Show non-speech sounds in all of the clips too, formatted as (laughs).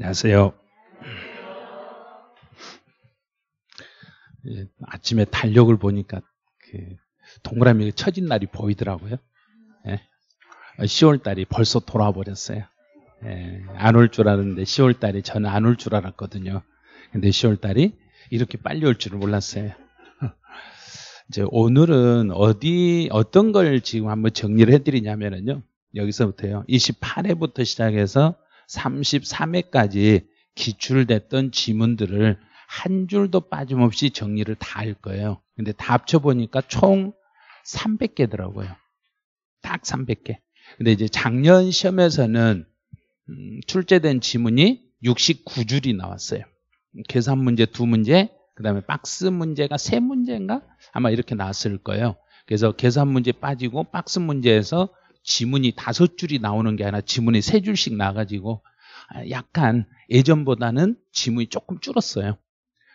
안녕하세요. 예, 아침에 달력을 보니까 그 동그라미 가 처진 날이 보이더라고요. 예. 10월 아, 달이 벌써 돌아버렸어요. 예. 안 올 줄 알았는데 10월 달이 저는 안 올 줄 알았거든요. 근데 10월 달이 이렇게 빨리 올 줄은 몰랐어요. (laughs) 이제 오늘은 어디 어떤 걸 지금 한번 정리를 해드리냐면요 여기서부터요. 28회부터 시작해서 33회까지 기출됐던 지문들을 한 줄도 빠짐없이 정리를 다 할 거예요. 근데 다 합쳐보니까 총 300개더라고요. 딱 300개. 근데 이제 작년 시험에서는 음, 출제된 지문이 69줄이 나왔어요. 계산 문제 두 문제, 그 다음에 박스 문제가 세 문제인가? 아마 이렇게 나왔을 거예요. 그래서 계산 문제 빠지고 박스 문제에서 지문이 다섯 줄이 나오는 게 아니라 지문이 세 줄씩 나가지고 약간 예전보다는 지문이 조금 줄었어요.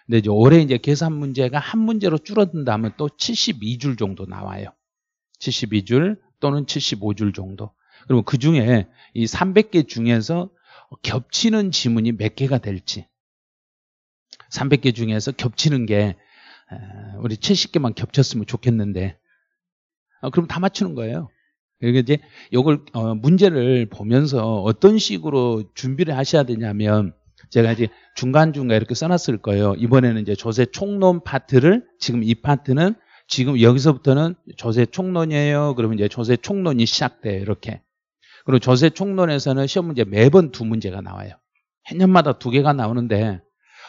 근데 이제 올해 이제 계산 문제가 한 문제로 줄어든다면 또 72줄 정도 나와요. 72줄 또는 75줄 정도. 그리고 그 중에 이 300개 중에서 겹치는 지문이 몇 개가 될지. 300개 중에서 겹치는 게 우리 70개만 겹쳤으면 좋겠는데 어, 그럼 다 맞추는 거예요. 그러니까 이제 요걸 어, 문제를 보면서 어떤 식으로 준비를 하셔야 되냐면 제가 이제 중간중간 이렇게 써놨을 거예요. 이번에는 이제 조세 총론 파트를 지금 이 파트는 지금 여기서부터는 조세 총론이에요. 그러면 이제 조세 총론이 시작돼 이렇게. 그리고 조세 총론에서는 시험 문제 매번 두 문제가 나와요. 해년마다 두 개가 나오는데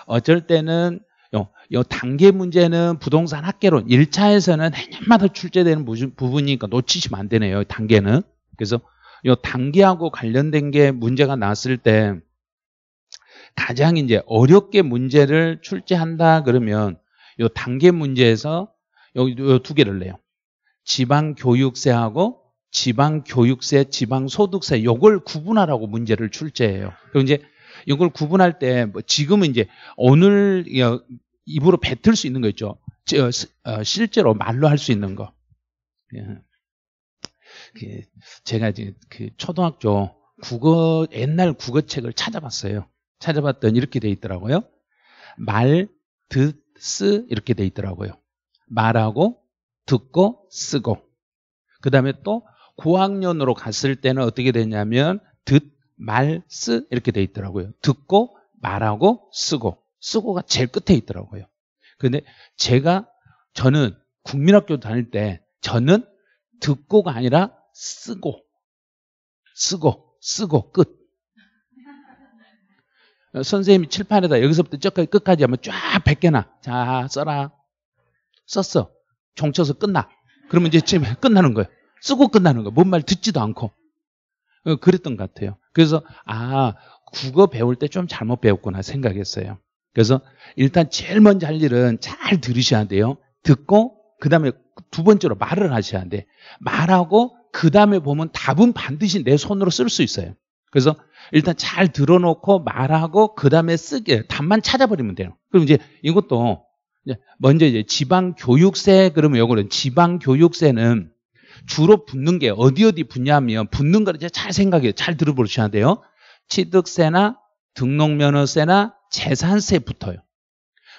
어쩔 때는 요, 요 단계 문제는 부동산 학계론 1차에서는 해년마다 출제되는 부분이니까 놓치시면 안 되네요. 단계는. 그래서 요 단계하고 관련된 게 문제가 났을 때 가장 이제 어렵게 문제를 출제한다 그러면 요 단계 문제에서 여기 요두 개를 내요. 지방 교육세하고 지방 교육세, 지방 소득세 요걸 구분하라고 문제를 출제해요. 그럼 이제 이걸 구분할 때 뭐 지금은 이제 오늘 입으로 뱉을 수 있는 거 있죠. 어, 어, 실제로 말로 할 수 있는 거. 예. 그, 제가 이제 그 초등학교 국어 옛날 국어책을 찾아봤어요. 찾아봤더니 이렇게 돼 있더라고요. 말, 듣, 쓰 이렇게 돼 있더라고요. 말하고 듣고 쓰고. 그다음에 또 고학년으로 갔을 때는 어떻게 되냐면 듣, 말, 쓰 이렇게 돼 있더라고요. 듣고 말하고 쓰고. 쓰고가 제일 끝에 있더라고요. 근데 제가 저는 국민학교 다닐 때 저는 듣고가 아니라 쓰고 쓰고 쓰고 끝. 선생님이 칠판에다 여기서부터 저까지 끝까지 하면 쫙 100개나 자 써라 썼어 종쳐서 끝나 그러면 이제 집에 끝나는 거예요 쓰고 끝나는 거예요 뭔 말 듣지도 않고 어, 그랬던 것 같아요 그래서 아 국어 배울 때 좀 잘못 배웠구나 생각했어요 그래서 일단 제일 먼저 할 일은 잘 들으셔야 돼요. 듣고 그 다음에 두 번째로 말을 하셔야 돼. 말하고 그 다음에 보면 답은 반드시 내 손으로 쓸 수 있어요. 그래서 일단 잘 들어놓고 말하고 그 다음에 쓰게 답만 찾아버리면 돼요. 그럼 이제 이것도 먼저 이제 지방 교육세 그러면 요거는 지방 교육세는 주로 붙는 게 어디 어디 붙냐면 붙는 거를 이제 잘 생각해 요잘 들어보셔야 돼요. 취득세나 등록면허세나 재산세 붙어요.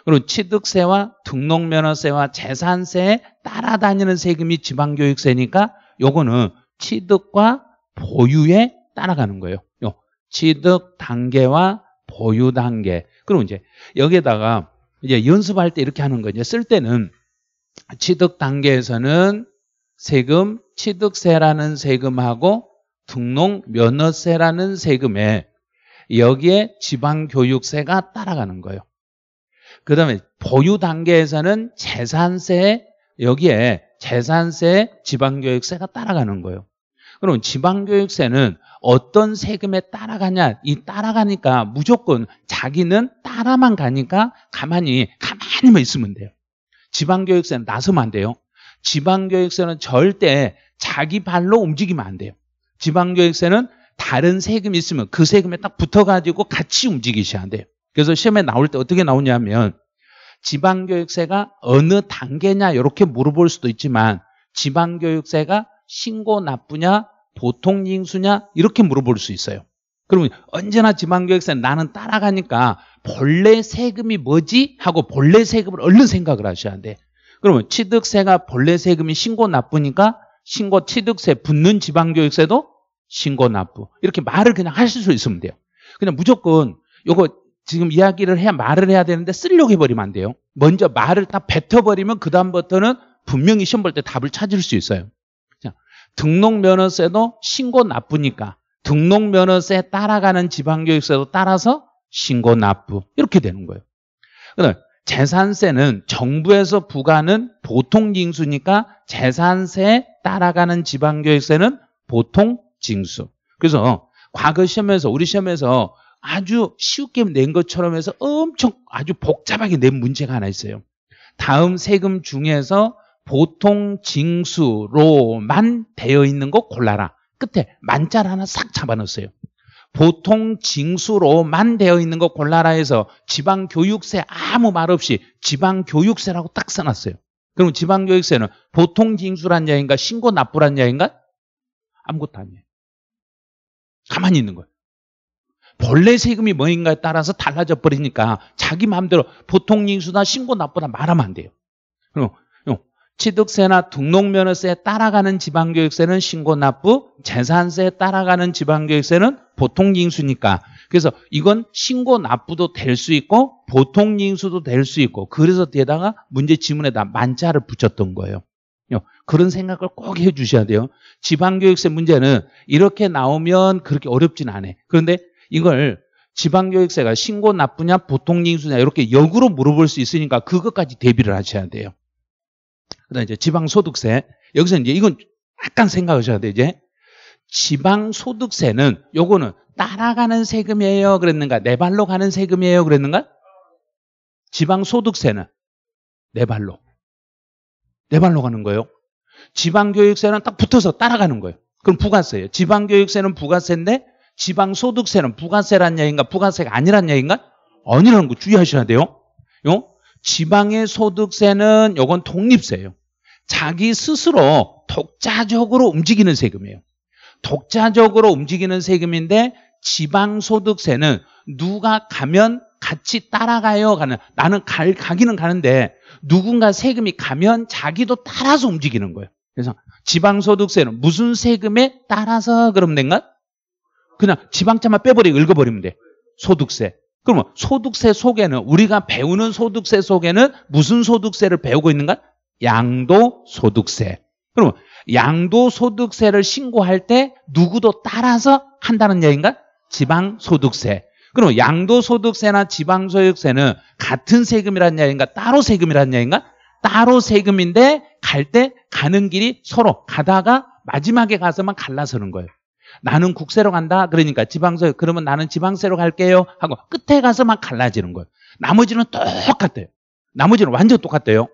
그리고 취득세와 등록면허세와 재산세에 따라다니는 세금이 지방교육세니까 요거는 취득과 보유에 따라가는 거예요. 요 취득 단계와 보유 단계. 그리 이제 여기에다가 이제 연습할 때 이렇게 하는 거죠. 쓸 때는 취득 단계에서는 세금, 취득세라는 세금하고 등록 면허세라는 세금에 여기에 지방교육세가 따라가는 거예요. 그 다음에 보유 단계에서는 재산세 여기에 재산세 지방교육세가 따라가는 거예요. 그럼 지방교육세는 어떤 세금에 따라가냐 이 따라가니까 무조건 자기는 따라만 가니까 가만히 가만히만 있으면 돼요. 지방교육세는 나서면 안 돼요. 지방교육세는 절대 자기 발로 움직이면 안 돼요. 지방교육세는 다른 세금이 있으면 그 세금에 딱 붙어가지고 같이 움직이셔야 돼요. 그래서 시험에 나올 때 어떻게 나오냐면 지방교육세가 어느 단계냐 이렇게 물어볼 수도 있지만 지방교육세가 신고 납부냐 보통 징수냐 이렇게 물어볼 수 있어요. 그러면 언제나 지방교육세 나는 따라가니까 본래 세금이 뭐지? 하고 본래 세금을 얼른 생각을 하셔야 돼. 그러면 취득세가 본래 세금이 신고 납부니까 신고 취득세 붙는 지방교육세도 신고 납부 이렇게 말을 그냥 하실 수 있으면 돼요. 그냥 무조건 요거 지금 이야기를 해야 말을 해야 되는데 쓰려고 해버리면 안 돼요. 먼저 말을 다 뱉어버리면 그 다음부터는 분명히 시험 볼 때 답을 찾을 수 있어요. 등록면허세도 신고 납부니까 등록면허세 따라가는 지방교육세도 따라서 신고 납부 이렇게 되는 거예요. 그다음 재산세는 정부에서 부과하는 보통 징수니까 재산세에 따라가는 지방교육세는 보통 징수. 그래서 과거 시험에서 우리 시험에서 아주 쉽게 낸 것처럼 해서 엄청 아주 복잡하게 낸 문제가 하나 있어요. 다음 세금 중에서 보통 징수로만 되어 있는 거 골라라. 끝에 만자를 하나 싹잡아놨어요 보통 징수로만 되어 있는 거 골라라 해서 지방교육세 아무 말 없이 지방교육세라고 딱 써놨어요. 그럼 지방교육세는 보통 징수란 야인가 신고 납부란 야인가 아무것도 아니에요. 가만히 있는 거예요. 본래 세금이 뭐인가에 따라서 달라져 버리니까 자기 마음대로 보통 징수나 신고 납부나 말하면 안 돼요. 취득세나 등록면허세에 따라가는 지방교육세는 신고 납부, 재산세에 따라가는 지방교육세는 보통징수니까 그래서 이건 신고 납부도 될 수 있고 보통징수도 될 수 있고 그래서 뒤에다가 문제 지문에다 만자를 붙였던 거예요. 그런 생각을 꼭 해주셔야 돼요. 지방교육세 문제는 이렇게 나오면 그렇게 어렵진 않아. 그런데 이걸 지방교육세가 신고 나쁘냐 보통 징수냐 이렇게 역으로 물어볼 수 있으니까 그것까지 대비를 하셔야 돼요. 그다음 이제 지방소득세 여기서 이제 이건 약간 생각하셔야 돼 이제 지방소득세는 요거는 따라가는 세금이에요 그랬는가 내 발로 가는 세금이에요 그랬는가 지방소득세는 내 발로 내 발로 가는 거예요. 지방교육세는 딱 붙어서 따라가는 거예요. 그럼 부가세예요. 지방교육세는 부가세인데 지방소득세는 부가세란 얘기인가 부가세가 아니란 얘기인가? 아니라는 거 주의하셔야 돼요. 요? 지방의 소득세는 이건 독립세예요. 자기 스스로 독자적으로 움직이는 세금이에요. 독자적으로 움직이는 세금인데 지방소득세는 누가 가면 같이 따라가요. 가는 나는 갈, 가기는 가는데 누군가 세금이 가면 자기도 따라서 움직이는 거예요. 그래서 지방소득세는 무슨 세금에 따라서 그럼 된가? 그냥 지방차만 빼버리고 읽어버리면 돼. 소득세. 그러면 소득세 속에는 우리가 배우는 소득세 속에는 무슨 소득세를 배우고 있는가? 양도소득세. 그러면 양도소득세를 신고할 때 누구도 따라서 한다는 얘기인가? 지방소득세. 그럼 양도소득세나 지방소득세는 같은 세금이란 이 야인가 따로 세금이란 이 야인가 따로 세금인데 갈 때 가는 길이 서로 가다가 마지막에 가서만 갈라서는 거예요. 나는 국세로 간다. 그러니까 지방소득 그러면 나는 지방세로 갈게요. 하고 끝에 가서만 갈라지는 거예요. 나머지는 똑같아요. 나머지는 완전 똑같대요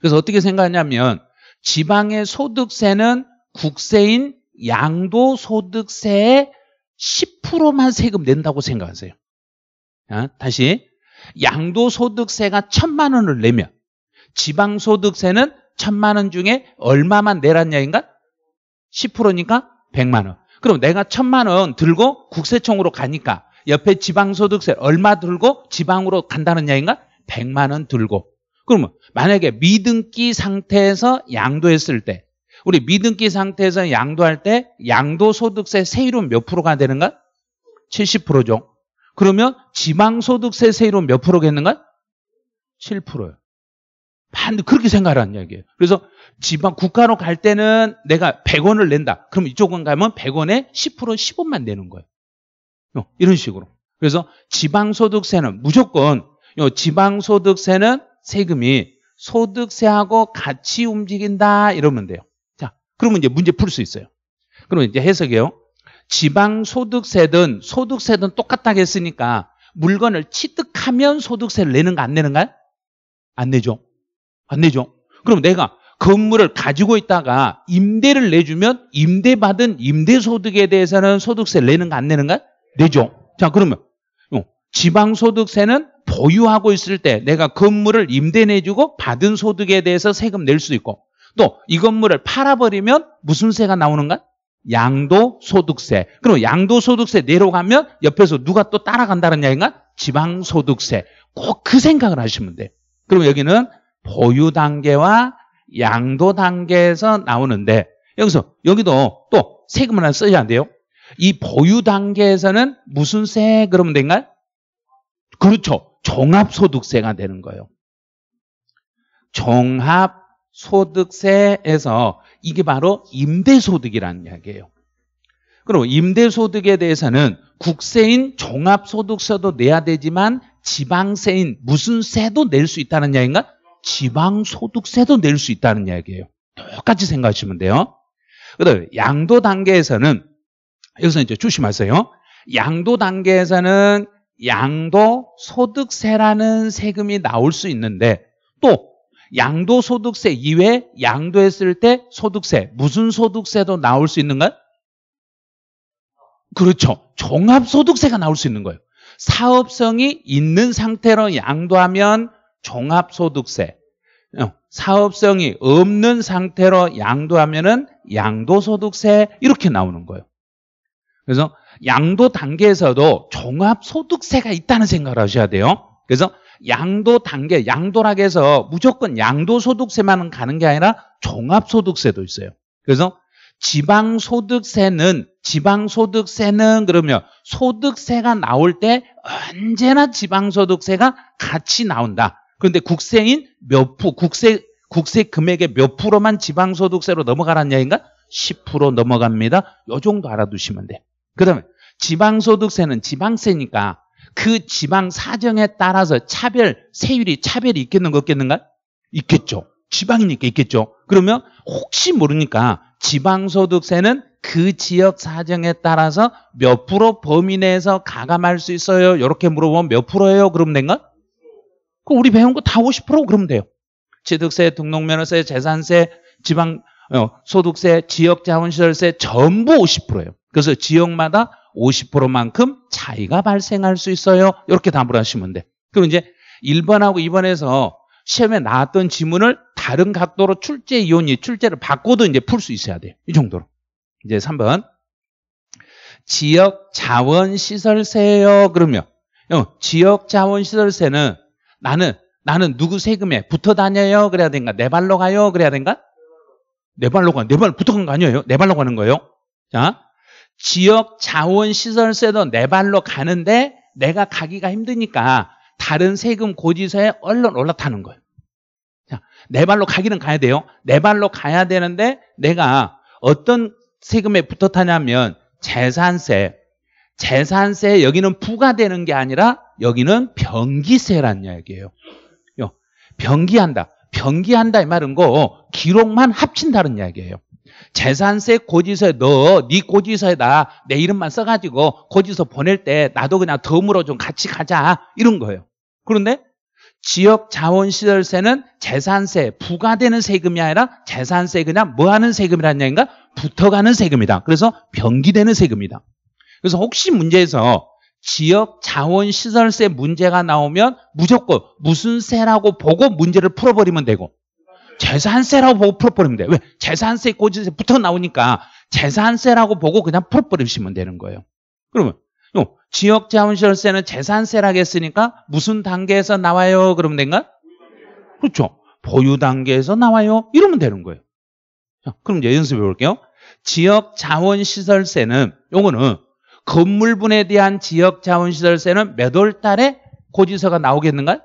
그래서 어떻게 생각하냐면 지방의 소득세는 국세인 양도소득세의 10%만 세금 낸다고 생각하세요. 아, 다시 양도소득세가 천만 원을 내면 지방소득세는 천만 원 중에 얼마만 내란냐인가? 10%니까 100만 원. 그럼 내가 천만 원 들고 국세청으로 가니까 옆에 지방소득세 얼마 들고 지방으로 간다는 야인가? 100만 원 들고. 그러면 만약에 미등기 상태에서 양도했을 때 우리 미등기 상태에서 양도할 때 양도소득세 세율은 몇 프로가 되는가? 70%죠. 그러면 지방소득세 세율은 몇 프로겠는가? 7%요. 반드 그렇게 생각하라는 이야기예요. 그래서 지방 국가로 갈 때는 내가 100원을 낸다. 그럼 이쪽은 가면 100원에 10% 10원만 내는 거예요. 이런 식으로. 그래서 지방소득세는 무조건 지방소득세는 세금이 소득세하고 같이 움직인다 이러면 돼요. 그러면 이제 문제 풀 수 있어요. 그러면 이제 해석이요. 지방소득세든 소득세든 똑같다고 했으니까 물건을 취득하면 소득세를 내는가 안 내는가요? 안 내죠. 안 내죠. 그럼 내가 건물을 가지고 있다가 임대를 내주면 임대받은 임대소득에 대해서는 소득세를 내는가 안 내는가? 내죠. 자 그러면 어, 지방소득세는 보유하고 있을 때 내가 건물을 임대 내주고 받은 소득에 대해서 세금 낼 수 있고 또이 건물을 팔아버리면 무슨 세가 나오는가? 양도소득세. 그리고 양도소득세 내려가면 옆에서 누가 또 따라간다는 이야기인가? 지방소득세. 꼭 그 생각을 하시면 돼 그리고 여기는 보유 단계와 양도 단계에서 나오는데 여기서 여기도 또 세금을 하나 써야 돼요. 이 보유 단계에서는 무슨 세 그러면 된가요? 그렇죠. 종합소득세가 되는 거예요. 종합 소득세에서 이게 바로 임대소득이라는 이야기예요. 그리고 임대소득에 대해서는 국세인 종합소득세도 내야 되지만 지방세인 무슨 세도 낼 수 있다는 이야기인가? 지방소득세도 낼 수 있다는 이야기예요. 똑같이 생각하시면 돼요. 그다음 양도 단계에서는 여기서 이제 조심하세요. 양도 단계에서는 양도 소득세라는 세금이 나올 수 있는데 또 양도소득세 이외 에 양도했을 때 소득세 무슨 소득세도 나올 수있는가 그렇죠. 종합소득세가 나올 수 있는 거예요. 사업성이 있는 상태로 양도하면 종합소득세. 어, 사업성이 없는 상태로 양도하면은 양도소득세 이렇게 나오는 거예요. 그래서 양도 단계에서도 종합소득세가 있다는 생각을 하셔야 돼요. 그래서 양도 단계, 양도라고 해서 무조건 양도소득세만 가는 게 아니라 종합소득세도 있어요. 그래서 지방소득세는 지방소득세는 그러면 소득세가 나올 때 언제나 지방소득세가 같이 나온다. 그런데 국세인 몇 프, 국세 국세 금액의 몇 프로만 지방소득세로 넘어가란 얘기인가? 10% 넘어갑니다. 요 정도 알아두시면 돼. 그다음에 지방소득세는 지방세니까 그 지방 사정에 따라서 차별, 세율이 차별이 있겠는가 없겠는가? 있겠죠. 지방이니까 있겠죠. 그러면 혹시 모르니까 지방소득세는 그 지역 사정에 따라서 몇 프로 범위 내에서 가감할 수 있어요? 이렇게 물어보면 몇 프로예요? 그럼 된가? 그 우리 배운 거 다 50% 그러면 돼요. 취득세, 등록면허세, 재산세, 지방 어, 소득세, 지역자원시설세 전부 50%예요. 그래서 지역마다 50%만큼 차이가 발생할 수 있어요. 이렇게 답을 하시면 돼. 그럼 이제 1번하고 2번에서 시험에 나왔던 지문을 다른 각도로 출제 이온이 출제를 바꿔도 이제 풀 수 있어야 돼요. 이 정도로. 이제 3번. 지역 자원 시설세요. 그러면 어, 지역 자원 시설세는 나는 나는 누구 세금에 붙어 다녀요? 그래야 된가? 내 발로 가요? 그래야 된가? 내 발로 가. 내 발로 붙어 간 거 아니에요? 내 발로 가는 거예요. 자, 지역 자원시설 세던 내 발로 가는데 내가 가기가 힘드니까 다른 세금 고지서에 얼른 올라타는 거예요. 자, 내 발로 가기는 가야 돼요. 내 발로 가야 되는데 내가 어떤 세금에 붙어 타냐면 재산세. 재산세 여기는 부과되는 게 아니라 여기는 변기세란 이야기예요. 변기한다. 변기한다 이 말은 거 기록만 합친다는 이야기예요. 재산세 고지서에 넣어 네 고지서에다 내 이름만 써가지고 고지서 보낼 때 나도 그냥 덤으로 좀 같이 가자 이런 거예요. 그런데 지역 자원시설세는 재산세 부과되는 세금이 아니라 재산세 그냥 뭐 하는 세금이란 얘기인가? 붙어가는 세금이다. 그래서 변기되는 세금이다. 그래서 혹시 문제에서 지역 자원시설세 문제가 나오면 무조건 무슨 세라고 보고 문제를 풀어버리면 되고 재산세라고 보고 풀어버리면 돼요. 왜? 재산세 고지세 붙어 나오니까 재산세라고 보고 그냥 풀어버리시면 되는 거예요. 그러면 요 어, 지역자원시설세는 재산세라고 했으니까 무슨 단계에서 나와요? 그러면 된가? 그렇죠. 보유 단계에서 나와요. 이러면 되는 거예요. 자, 그럼 이제 연습해 볼게요. 지역자원시설세는 요거는 건물분에 대한 지역자원시설세는 몇 월 달에 고지서가 나오겠는가?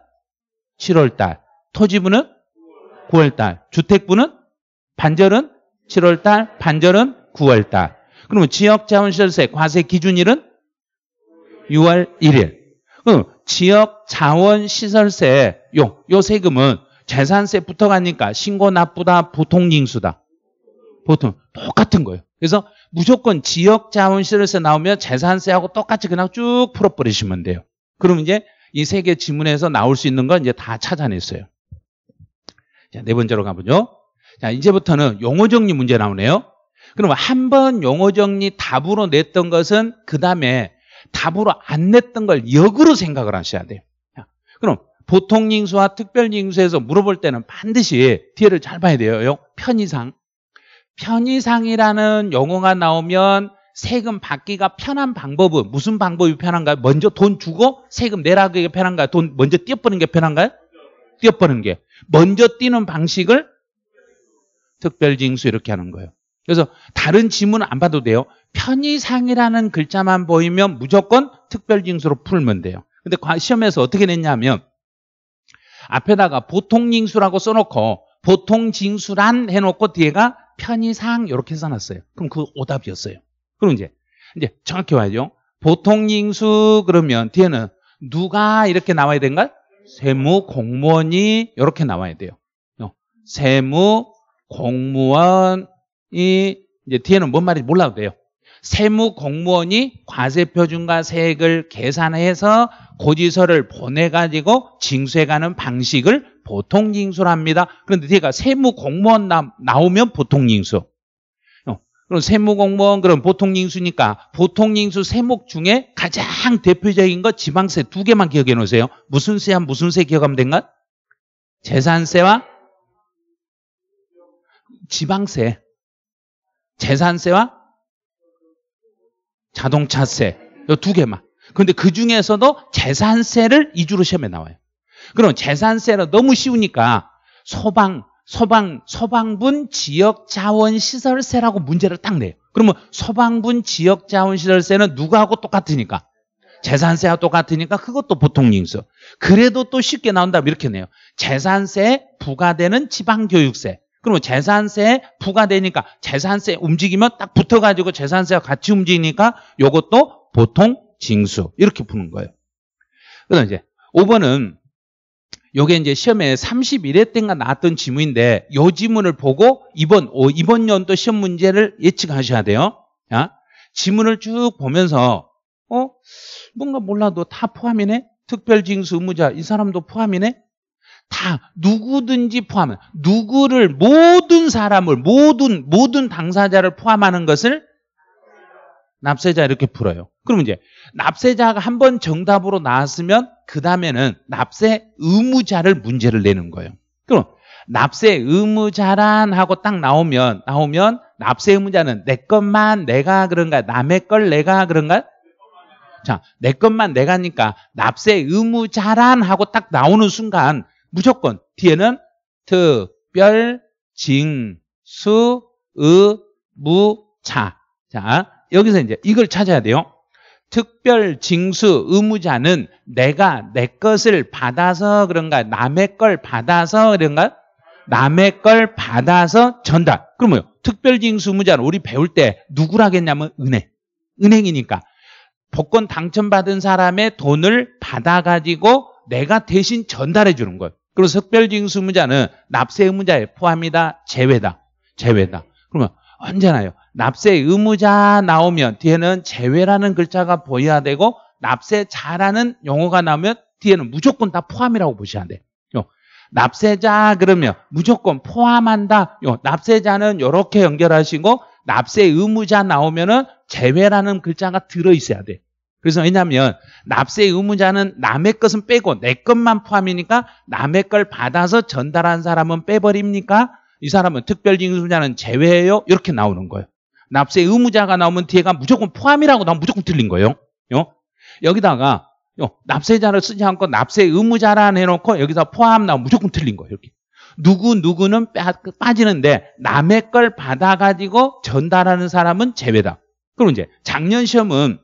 7월 달. 토지분은 9월달. 주택부는 반절은 7월달, 반절은 9월달. 그러면 지역자원시설세 과세 기준일은 6월 1일. 그럼 지역자원시설세 요, 요 세금은 재산세 붙어가니까 신고 납부다 보통징수다. 보통 똑같은 거예요. 그래서 무조건 지역자원시설세 나오면 재산세하고 똑같이 그냥 쭉 풀어버리시면 돼요. 그럼 이제 이 세 개 지문에서 나올 수 있는 건 이제 다 찾아냈어요. 자, 네 번째로 가보죠. 자, 이제부터는 용어 정리 문제 나오네요. 그러면 한 번 용어 정리 답으로 냈던 것은 그 다음에 답으로 안 냈던 걸 역으로 생각을 하셔야 돼요. 자, 그럼 보통 링수와 특별 링수에서 물어볼 때는 반드시 뒤에를 잘 봐야 돼요. 편의상. 편의상이라는 용어가 나오면 세금 받기가 편한 방법은 무슨 방법이 편한가요? 먼저 돈 주고 세금 내라 하기가 편한가요? 돈 먼저 띄어버는게 편한가요? 뛰어버는 게 먼저 뛰는 방식을 특별징수 이렇게 하는 거예요. 그래서 다른 지문은 안 봐도 돼요. 편의상이라는 글자만 보이면 무조건 특별징수로 풀면 돼요. 근데 시험에서 어떻게 냈냐면 앞에다가 보통징수라고 써놓고 보통징수란 해놓고 뒤에가 편의상 이렇게 써놨어요. 그럼 그 오답이었어요. 그럼 이제 이제 정확히 와야죠. 보통징수 그러면 뒤에는 누가 이렇게 나와야 된가? 세무 공무원이 이렇게 나와야 돼요. 어, 세무 공무원이 이제 뒤에는 뭔 말인지 몰라도 돼요. 세무 공무원이 과세표준과 세액을 계산해서 고지서를 보내가지고 징수해가는 방식을 보통징수를 합니다. 그런데 뒤에가 세무 공무원 나, 나오면 보통징수. 그럼 세무공무원 그럼 보통징수니까 보통징수 세목 중에 가장 대표적인 거 지방세 두 개만 기억해 놓으세요. 무슨 세와 무슨 세 기억하면 된 건? 재산세와 지방세. 재산세와 자동차세. 이 두 개만. 근데 그 중에서도 재산세를 이주로 시험에 나와요. 그럼 재산세는 너무 쉬우니까 소방, 소방, 소방분 지역자원시설세라고 문제를 딱 내요. 그러면 소방분 지역자원시설세는 누구하고 똑같으니까. 재산세와 똑같으니까 그것도 보통징수. 그래도 또 쉽게 나온다면 이렇게 내요. 재산세 부과되는 지방교육세. 그러면 재산세 부과되니까 재산세 움직이면 딱 붙어가지고 재산세와 같이 움직이니까 이것도 보통 징수. 이렇게 푸는 거예요. 그다음 이제 5번은 요게 이제 시험에 31회 때인가 나왔던 지문인데 요 지문을 보고 이번 오, 이번 연도 시험 문제를 예측하셔야 돼요. 야? 지문을 쭉 보면서 어 뭔가 몰라도 다 포함이네. 특별징수 의무자 이 사람도 포함이네. 다 누구든지 포함 해 누구를 모든 사람을 모든 모든 당사자를 포함하는 것을 납세자 이렇게 풀어요. 그러면 이제 납세자가 한 번 정답으로 나왔으면 그 다음에는 납세 의무자를 문제를 내는 거예요. 그럼 납세 의무자란 하고 딱 나오면 나오면 납세 의무자는 내 것만 내가 그런가 남의 걸 내가 그런가 자, 내 것만 내가니까 납세 의무자란 하고 딱 나오는 순간 무조건 뒤에는 특별 징수 의무자. 자, 여기서 이제 이걸 찾아야 돼요. 특별 징수 의무자는 내가 내 것을 받아서 그런가 남의 걸 받아서 그런가 남의 걸 받아서 전달. 그러면 특별 징수 의무자는 우리 배울 때 누구라겠냐면 하 은행. 은행이니까 복권 당첨받은 사람의 돈을 받아가지고 내가 대신 전달해 주는 거예요. 그리고 특별징수 의무자는 납세 의무자에 포함이다, 제외다, 제외다. 그러면 언제나요? 납세 의무자 나오면 뒤에는 제외라는 글자가 보여야 되고 납세자라는 용어가 나오면 뒤에는 무조건 다 포함이라고 보셔야 돼요. 납세자 그러면 무조건 포함한다. 요 납세자는 이렇게 연결하시고 납세 의무자 나오면은 제외라는 글자가 들어 있어야 돼. 그래서 왜냐하면 납세 의무자는 남의 것은 빼고 내 것만 포함이니까 남의 걸 받아서 전달한 사람은 빼버립니까? 이 사람은 특별징수자는 제외해요 이렇게 나오는 거예요. 납세 의무자가 나오면 뒤에가 무조건 포함이라고 나오면 무조건 틀린 거예요. 요? 어? 여기다가 요, 어, 납세자를 쓰지 않고 납세 의무자라는 해놓고 여기서 포함 나오면 무조건 틀린 거예요. 이렇게. 누구 누구는 빠지는데 남의 걸 받아가지고 전달하는 사람은 제외다. 그럼 이제 작년 시험은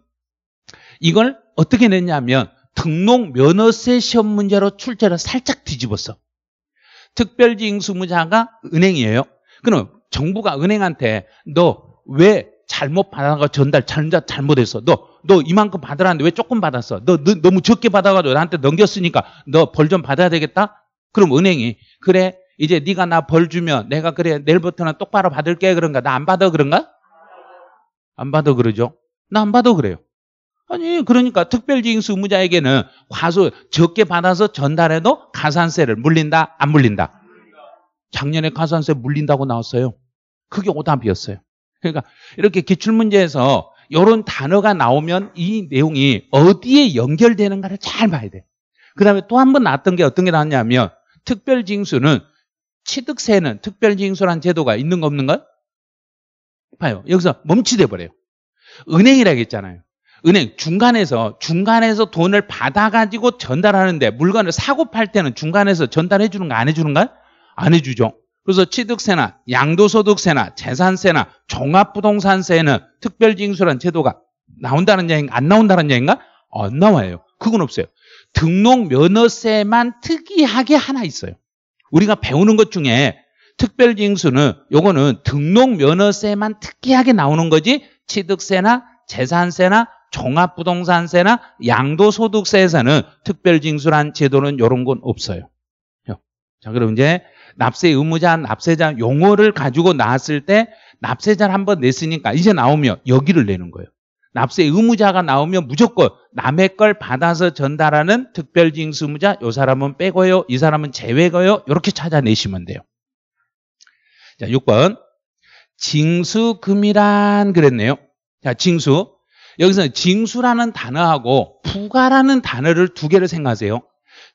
이걸 어떻게 냈냐면 등록 면허세 시험 문제로 출제를 살짝 뒤집었어. 특별지 인수무자가 은행이에요. 그럼 정부가 은행한테 너왜 잘못 받아가 전달 전달 잘못했어. 너너 이만큼 받으라는데 왜 조금 받았어? 너, 너 너무 적게 받아가지고 나한테 넘겼으니까 너 벌 좀 받아야 되겠다. 그럼 은행이 그래 이제 네가 나 벌 주면 내가 그래 내일부터는 똑바로 받을게 그런가 나 안 받아 그런가? 안 받아 그러죠. 나 안 받아 그래요. 아니 그러니까 특별징수 의무자에게는 과소 적게 받아서 전달해도 가산세를 물린다 안 물린다. 작년에 가산세 물린다고 나왔어요. 그게 오답이었어요. 그러니까 이렇게 기출문제에서 이런 단어가 나오면 이 내용이 어디에 연결되는가를 잘 봐야 돼. 그 다음에 또 한 번 나왔던 게 어떤 게 나왔냐면 특별징수는 취득세는 특별징수란 제도가 있는 거 없는 가 봐요. 여기서 멈추돼 버려요. 은행이라고 했잖아요. 은행 중간에서 중간에서 돈을 받아가지고 전달하는데 물건을 사고 팔 때는 중간에서 전달해 주는가 안해 주는가? 안 해주죠. 그래서 취득세나 양도소득세나 재산세나 종합부동산세는 특별징수란 제도가 나온다는 얘기인가 안 나온다는 얘기인가? 안 나와요. 그건 없어요. 등록 면허세만 특이하게 하나 있어요. 우리가 배우는 것 중에 특별징수는 요거는 등록 면허세만 특이하게 나오는 거지 취득세나 재산세나 종합부동산세나 양도소득세에서는 특별징수란 제도는 이런 건 없어요. 자, 그럼 이제 납세 의무자, 납세자 용어를 가지고 나왔을 때 납세자를 한 번 냈으니까 이제 나오면 여기를 내는 거예요. 납세 의무자가 나오면 무조건 남의 걸 받아서 전달하는 특별징수무자 이 사람은 빼고요. 이 사람은 제외고요. 이렇게 찾아내시면 돼요. 자, 6번. 징수금이란 그랬네요. 자, 징수. 여기서 징수라는 단어하고 부가라는 단어를 두 개를 생각하세요.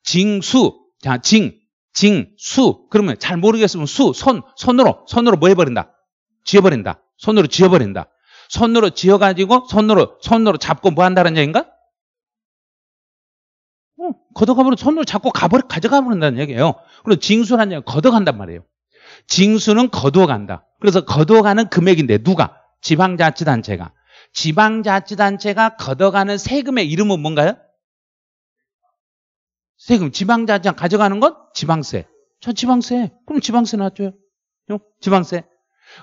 징수. 자, 징. 징, 수. 그러면 잘 모르겠으면 수, 손, 손으로, 손으로 뭐 해버린다? 지어버린다. 손으로 지어버린다. 손으로 지어가지고 손으로, 손으로 잡고 뭐 한다는 얘기인가? 응, 걷어가버려. 손으로 잡고 가버 가져가버린다는 얘기예요. 그리고 징수란 얘기는 걷어간단 말이에요. 징수는 거두어간다. 그래서 거두어가는 금액인데 누가? 지방자치단체가. 지방자치단체가 걷어가는 세금의 이름은 뭔가요? 세금 지방자장 가져가는 건 지방세. 전 지방세. 그럼 지방세 놔줘요. 지방세.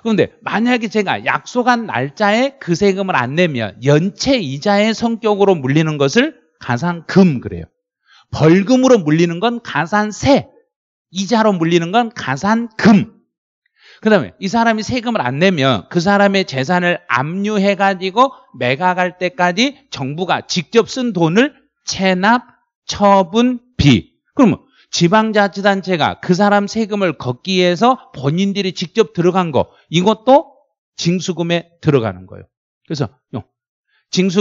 그런데 만약에 제가 약속한 날짜에 그 세금을 안 내면 연체 이자의 성격으로 물리는 것을 가산금 그래요. 벌금으로 물리는 건 가산세. 이자로 물리는 건 가산금. 그 다음에 이 사람이 세금을 안 내면 그 사람의 재산을 압류해가지고 매각할 때까지 정부가 직접 쓴 돈을 체납, 처분, 비. 그러면 지방자치단체가 그 사람 세금을 걷기 위해서 본인들이 직접 들어간 거 이것도 징수금에 들어가는 거예요. 그래서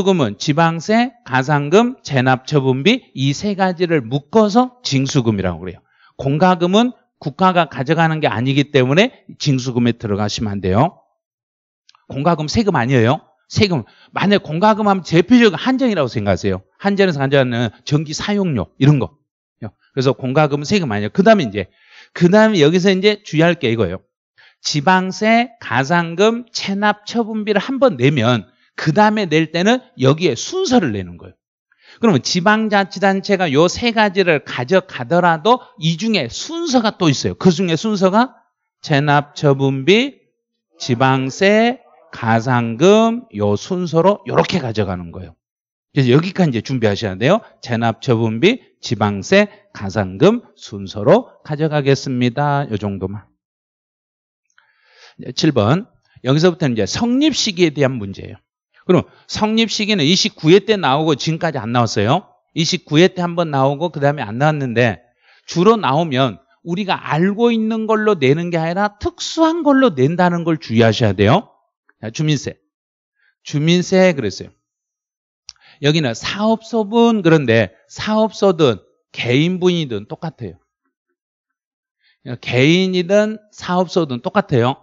징수금은 지방세, 가산금, 재납처분비 이 세 가지를 묶어서 징수금이라고 그래요. 공과금은 국가가 가져가는 게 아니기 때문에 징수금에 들어가시면 안 돼요. 공과금 세금 아니에요. 세금. 만약 에 공과금 하면 제표적한정이라고 생각하세요. 한전에서 한전는 전기 사용료 이런 거. 그래서 공과금 세금 아니에요. 그 다음에 이제, 그 다음에 여기서 이제 주의할 게 이거예요. 지방세, 가산금, 체납, 처분비를 한번 내면 그 다음에 낼 때는 여기에 순서를 내는 거예요. 그러면 지방자치단체가 요 세 가지를 가져가더라도 이 중에 순서가 또 있어요. 그 중에 순서가 체납, 처분비, 지방세, 가산금 요 순서로 이렇게 가져가는 거예요. 그래서 여기까지 이제 준비하셔야 돼요. 재납 처분비, 지방세, 가산금 순서로 가져가겠습니다. 요 정도만. 7번. 여기서부터는 이제 성립 시기에 대한 문제예요. 그럼 성립 시기는 29회 때 나오고 지금까지 안 나왔어요. 29회 때 한번 나오고 그다음에 안 나왔는데 주로 나오면 우리가 알고 있는 걸로 내는 게 아니라 특수한 걸로 낸다는 걸 주의하셔야 돼요. 자, 주민세. 주민세 그랬어요. 여기는 사업소분 그런데 사업소든 개인분이든 똑같아요. 개인이든 사업소든 똑같아요.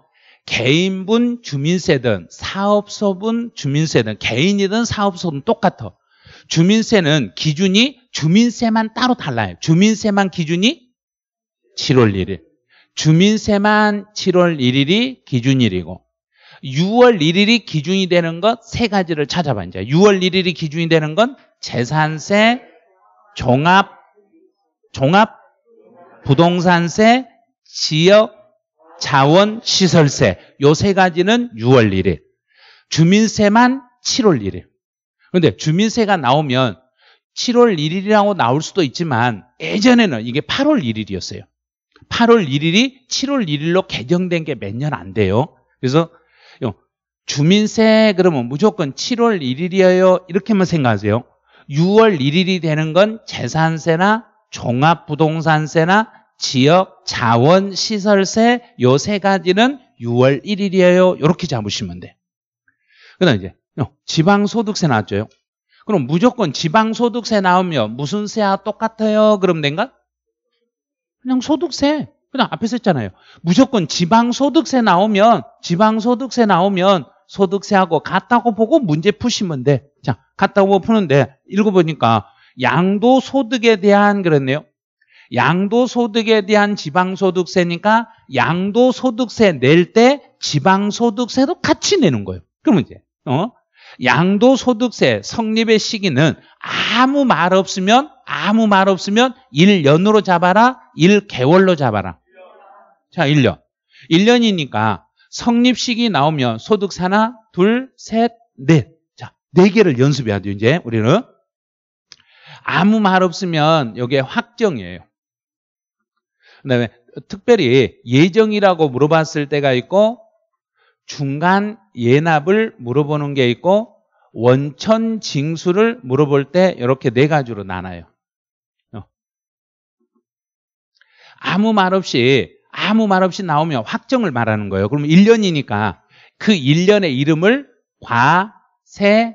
개인분 주민세든 사업소분 주민세든 개인이든 사업소든 똑같아. 주민세는 기준이 주민세만 따로 달라요. 주민세만 기준이 7월 1일. 주민세만 7월 1일이 기준일이고 6월 1일이 기준이 되는 것 세 가지를 찾아봤 이제 6월 1일이 기준이 되는 건 재산세, 종합, 종합, 부동산세, 지역, 자원, 시설세. 요 세 가지는 6월 1일. 주민세만 7월 1일. 그런데 주민세가 나오면 7월 1일이라고 나올 수도 있지만 예전에는 이게 8월 1일이었어요. 8월 1일이 7월 1일로 개정된 게 몇 년 안 돼요. 그래서 주민세 그러면 무조건 7월 1일이에요. 이렇게만 생각하세요. 6월 1일이 되는 건 재산세나 종합부동산세나 지역 자원 시설세 요 세 가지는 6월 1일이에요. 이렇게 잡으시면 돼. 그다음 이제 지방 소득세 나왔죠. 그럼 무조건 지방 소득세 나오면 무슨 세와 똑같아요? 그럼 된가? 그냥 소득세. 그냥 앞에서 했잖아요. 무조건 지방 소득세 나오면 지방 소득세 나오면 소득세하고 같다고 보고 문제 푸시면 돼. 자, 같다고 푸는데 읽어보니까 양도소득에 대한 그랬네요. 양도소득에 대한 지방소득세니까 양도소득세 낼 때 지방소득세도 같이 내는 거예요. 그러면 이제 어? 양도소득세 성립의 시기는 아무 말 없으면 아무 말 없으면 1년으로 잡아라 1개월로 잡아라 자 1년 1년이니까 성립식이 나오면 소득 하나, 둘, 셋, 넷. 자, 네 개를 연습해야 돼요, 이제 우리는. 아무 말 없으면 여기에 확정이에요. 그다음에 특별히 예정이라고 물어봤을 때가 있고 중간 예납을 물어보는 게 있고 원천 징수를 물어볼 때 이렇게 네 가지로 나눠요. 어. 아무 말 없이 아무 말 없이 나오면 확정을 말하는 거예요. 그러면 1년이니까 그 1년의 이름을 과세기간,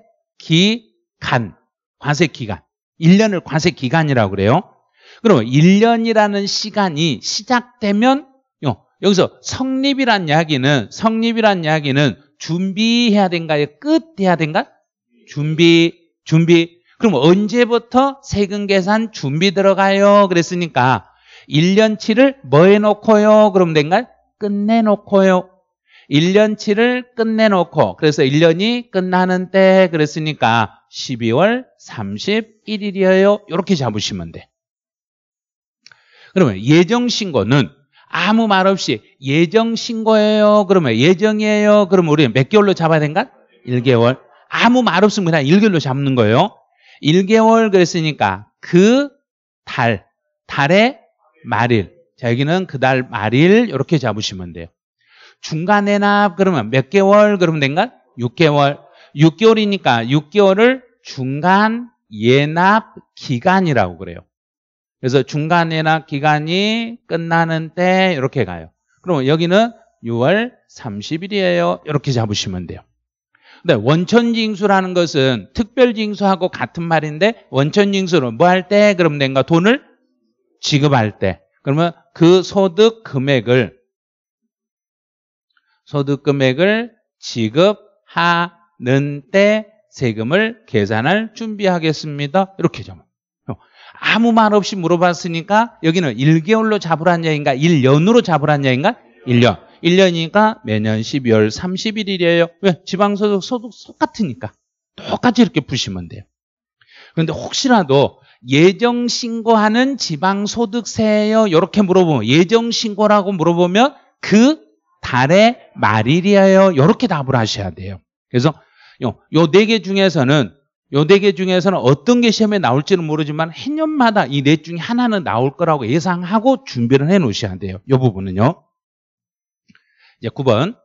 과세기간. 1년을 과세기간이라고 그래요. 그러면 1년이라는 시간이 시작되면 여기서 성립이란 이야기는 성립이란 이야기는 준비해야 된가요? 끝해야 된가? 준비, 준비. 그럼 언제부터 세금 계산 준비 들어가요? 그랬으니까 1년치를 뭐 해놓고요? 그럼 된가요? 끝내놓고요. 1년치를 끝내놓고 그래서 1년이 끝나는 때 그랬으니까 12월 31일이에요. 이렇게 잡으시면 돼. 그러면 예정신고는 아무 말 없이 예정신고예요. 그러면 예정이에요. 그러면 우리 몇 개월로 잡아야 된가? 1개월. 아무 말 없으면 그냥 1개월로 잡는 거예요. 1개월 그랬으니까 그 달, 달의 말일. 자, 여기는 그달 말일 이렇게 잡으시면 돼요. 중간 에납 그러면 몇 개월 그러면 된가? 6개월. 6개월이니까 6개월을 중간 예납 기간이라고 그래요. 그래서 중간 예납 기간이 끝나는 때 이렇게 가요. 그러면 여기는 6월 30일이에요. 이렇게 잡으시면 돼요. 근데 원천징수라는 것은 특별징수하고 같은 말인데 원천징수는 뭐 할 때 그럼 된가? 돈을 지급할 때 그러면 그 소득 금액을 소득 금액을 지급하는 때 세금을 계산할 준비하겠습니다. 이렇게 죠 아무 말 없이 물어봤으니까 여기는 1개월로 잡으란 얘기인가 1년으로 잡으란 얘기인가 1년. 1년이니까 매년 12월 31일이에요. 왜? 지방소득 소득 똑같으니까. 똑같이 이렇게 푸시면 돼요. 그런데 혹시라도 예정 신고하는 지방 소득세요. 이렇게 물어보면 예정 신고라고 물어보면 그 달의 말일이에요. 이렇게 답을 하셔야 돼요. 그래서 요네 개 중에서는 요 네 개 중에서는 어떤 게 시험에 나올지는 모르지만 해년마다 이넷 네 중에 하나는 나올 거라고 예상하고 준비를 해 놓으셔야 돼요. 요 부분은요. 이제 9번.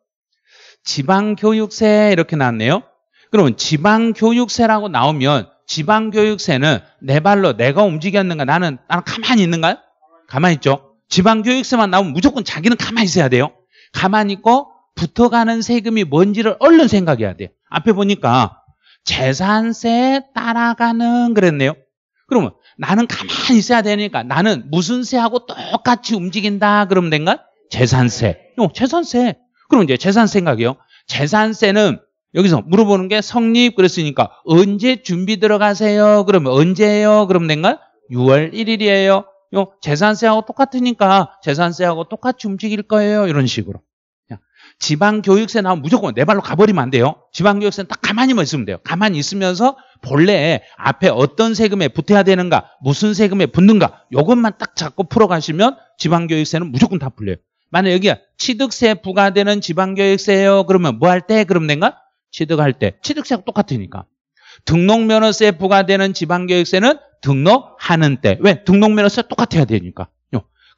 지방교육세 이렇게 나왔네요. 그러면 지방교육세라고 나오면 지방교육세는 내 발로 내가 움직였는가 나는 나는 가만히 있는가요? 가만히 있죠. 지방교육세만 나오면 무조건 자기는 가만히 있어야 돼요. 가만히 있고 붙어가는 세금이 뭔지를 얼른 생각해야 돼요. 앞에 보니까 재산세 따라가는 그랬네요. 그러면 나는 가만히 있어야 되니까 나는 무슨 세하고 똑같이 움직인다 그러면 된가? 재산세. 어, 재산세. 그럼 이제 재산 생각이요. 재산세는 여기서 물어보는 게 성립 그랬으니까 언제 준비 들어가세요? 그러면 언제예요? 그럼 된가? 6월 1일이에요. 요 재산세하고 똑같으니까 재산세하고 똑같이 움직일 거예요. 이런 식으로. 지방교육세 나오면 무조건 내 발로 가버리면 안 돼요. 지방교육세는 딱 가만히만 있으면 돼요. 가만히 있으면서 본래 앞에 어떤 세금에 붙어야 되는가, 무슨 세금에 붙는가, 이것만 딱 잡고 풀어가시면 지방교육세는 무조건 다 풀려요. 만약 여기가 취득세 부과되는 지방교육세예요. 그러면 뭐 할 때? 그럼 된가? 취득할 때 취득세가 똑같으니까 등록면허세 부과되는 지방교육세는 등록하는 때 왜? 등록면허세 똑같아야 되니까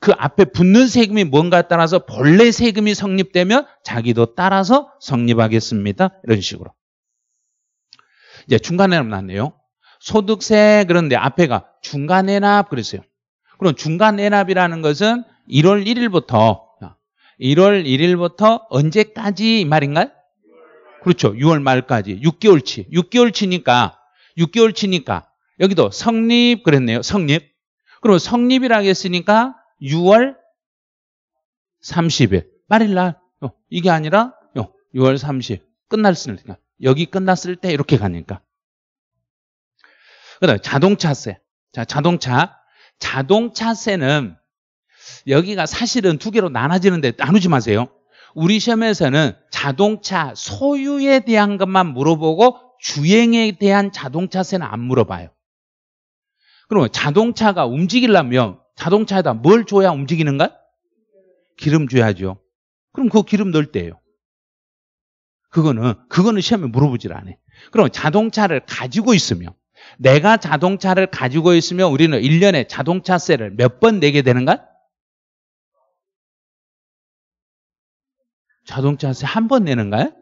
그 앞에 붙는 세금이 뭔가에 따라서 본래 세금이 성립되면 자기도 따라서 성립하겠습니다 이런 식으로 이제 중간에납 났네요 소득세 그런데 앞에가 중간에납 그랬어요 그럼 중간에납이라는 것은 1월 1일부터 1월 1일부터 언제까지 이 말인가요? 그렇죠. 6월 말까지 6개월치. 6개월치니까 6개월치니까 여기도 성립 그랬네요. 성립. 그럼 성립이라고 했으니까 6월 30일 말일 날 어, 이게 아니라 6월 30일 끝났을 때 여기 끝났을 때 이렇게 가니까. 그다음 자동차세. 자 자동차 자동차세는 여기가 사실은 두 개로 나눠지는데 나누지 마세요. 우리 시험에서는 자동차 소유에 대한 것만 물어보고 주행에 대한 자동차세는 안 물어봐요. 그러면 자동차가 움직이려면 자동차에다 뭘 줘야 움직이는가? 기름 줘야죠. 그럼 그 기름 넣을 때예요. 그거는 그거는 시험에 물어보질 않아요. 그럼 자동차를 가지고 있으면 내가 자동차를 가지고 있으면 우리는 1년에 자동차세를 몇 번 내게 되는가? 자동차세 한 번 내는 거요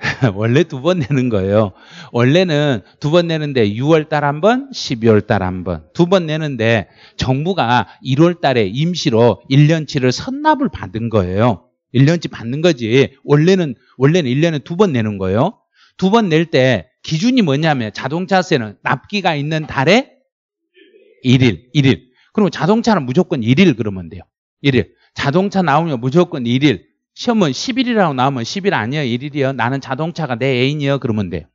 (laughs) 원래 두 번 내는 거예요. 원래는 두 번 내는데 6월 달한 번, 12월 달한 번. 두 번 내는데 정부가 1월 달에 임시로 1년치를 선납을 받은 거예요. 1년치 받는 거지. 원래는 원래는 1년에 두 번 내는 거예요. 두 번 낼 때 기준이 뭐냐면 자동차세는 납기가 있는 달에 1일, 1일. 그럼 자동차는 무조건 1일 그러면 돼요. 1일. 자동차 나오면 무조건 1일. 시험은 10일이라고 나오면 10일 아니야 1일이요 나는 자동차가 내 애인이요 그러면 돼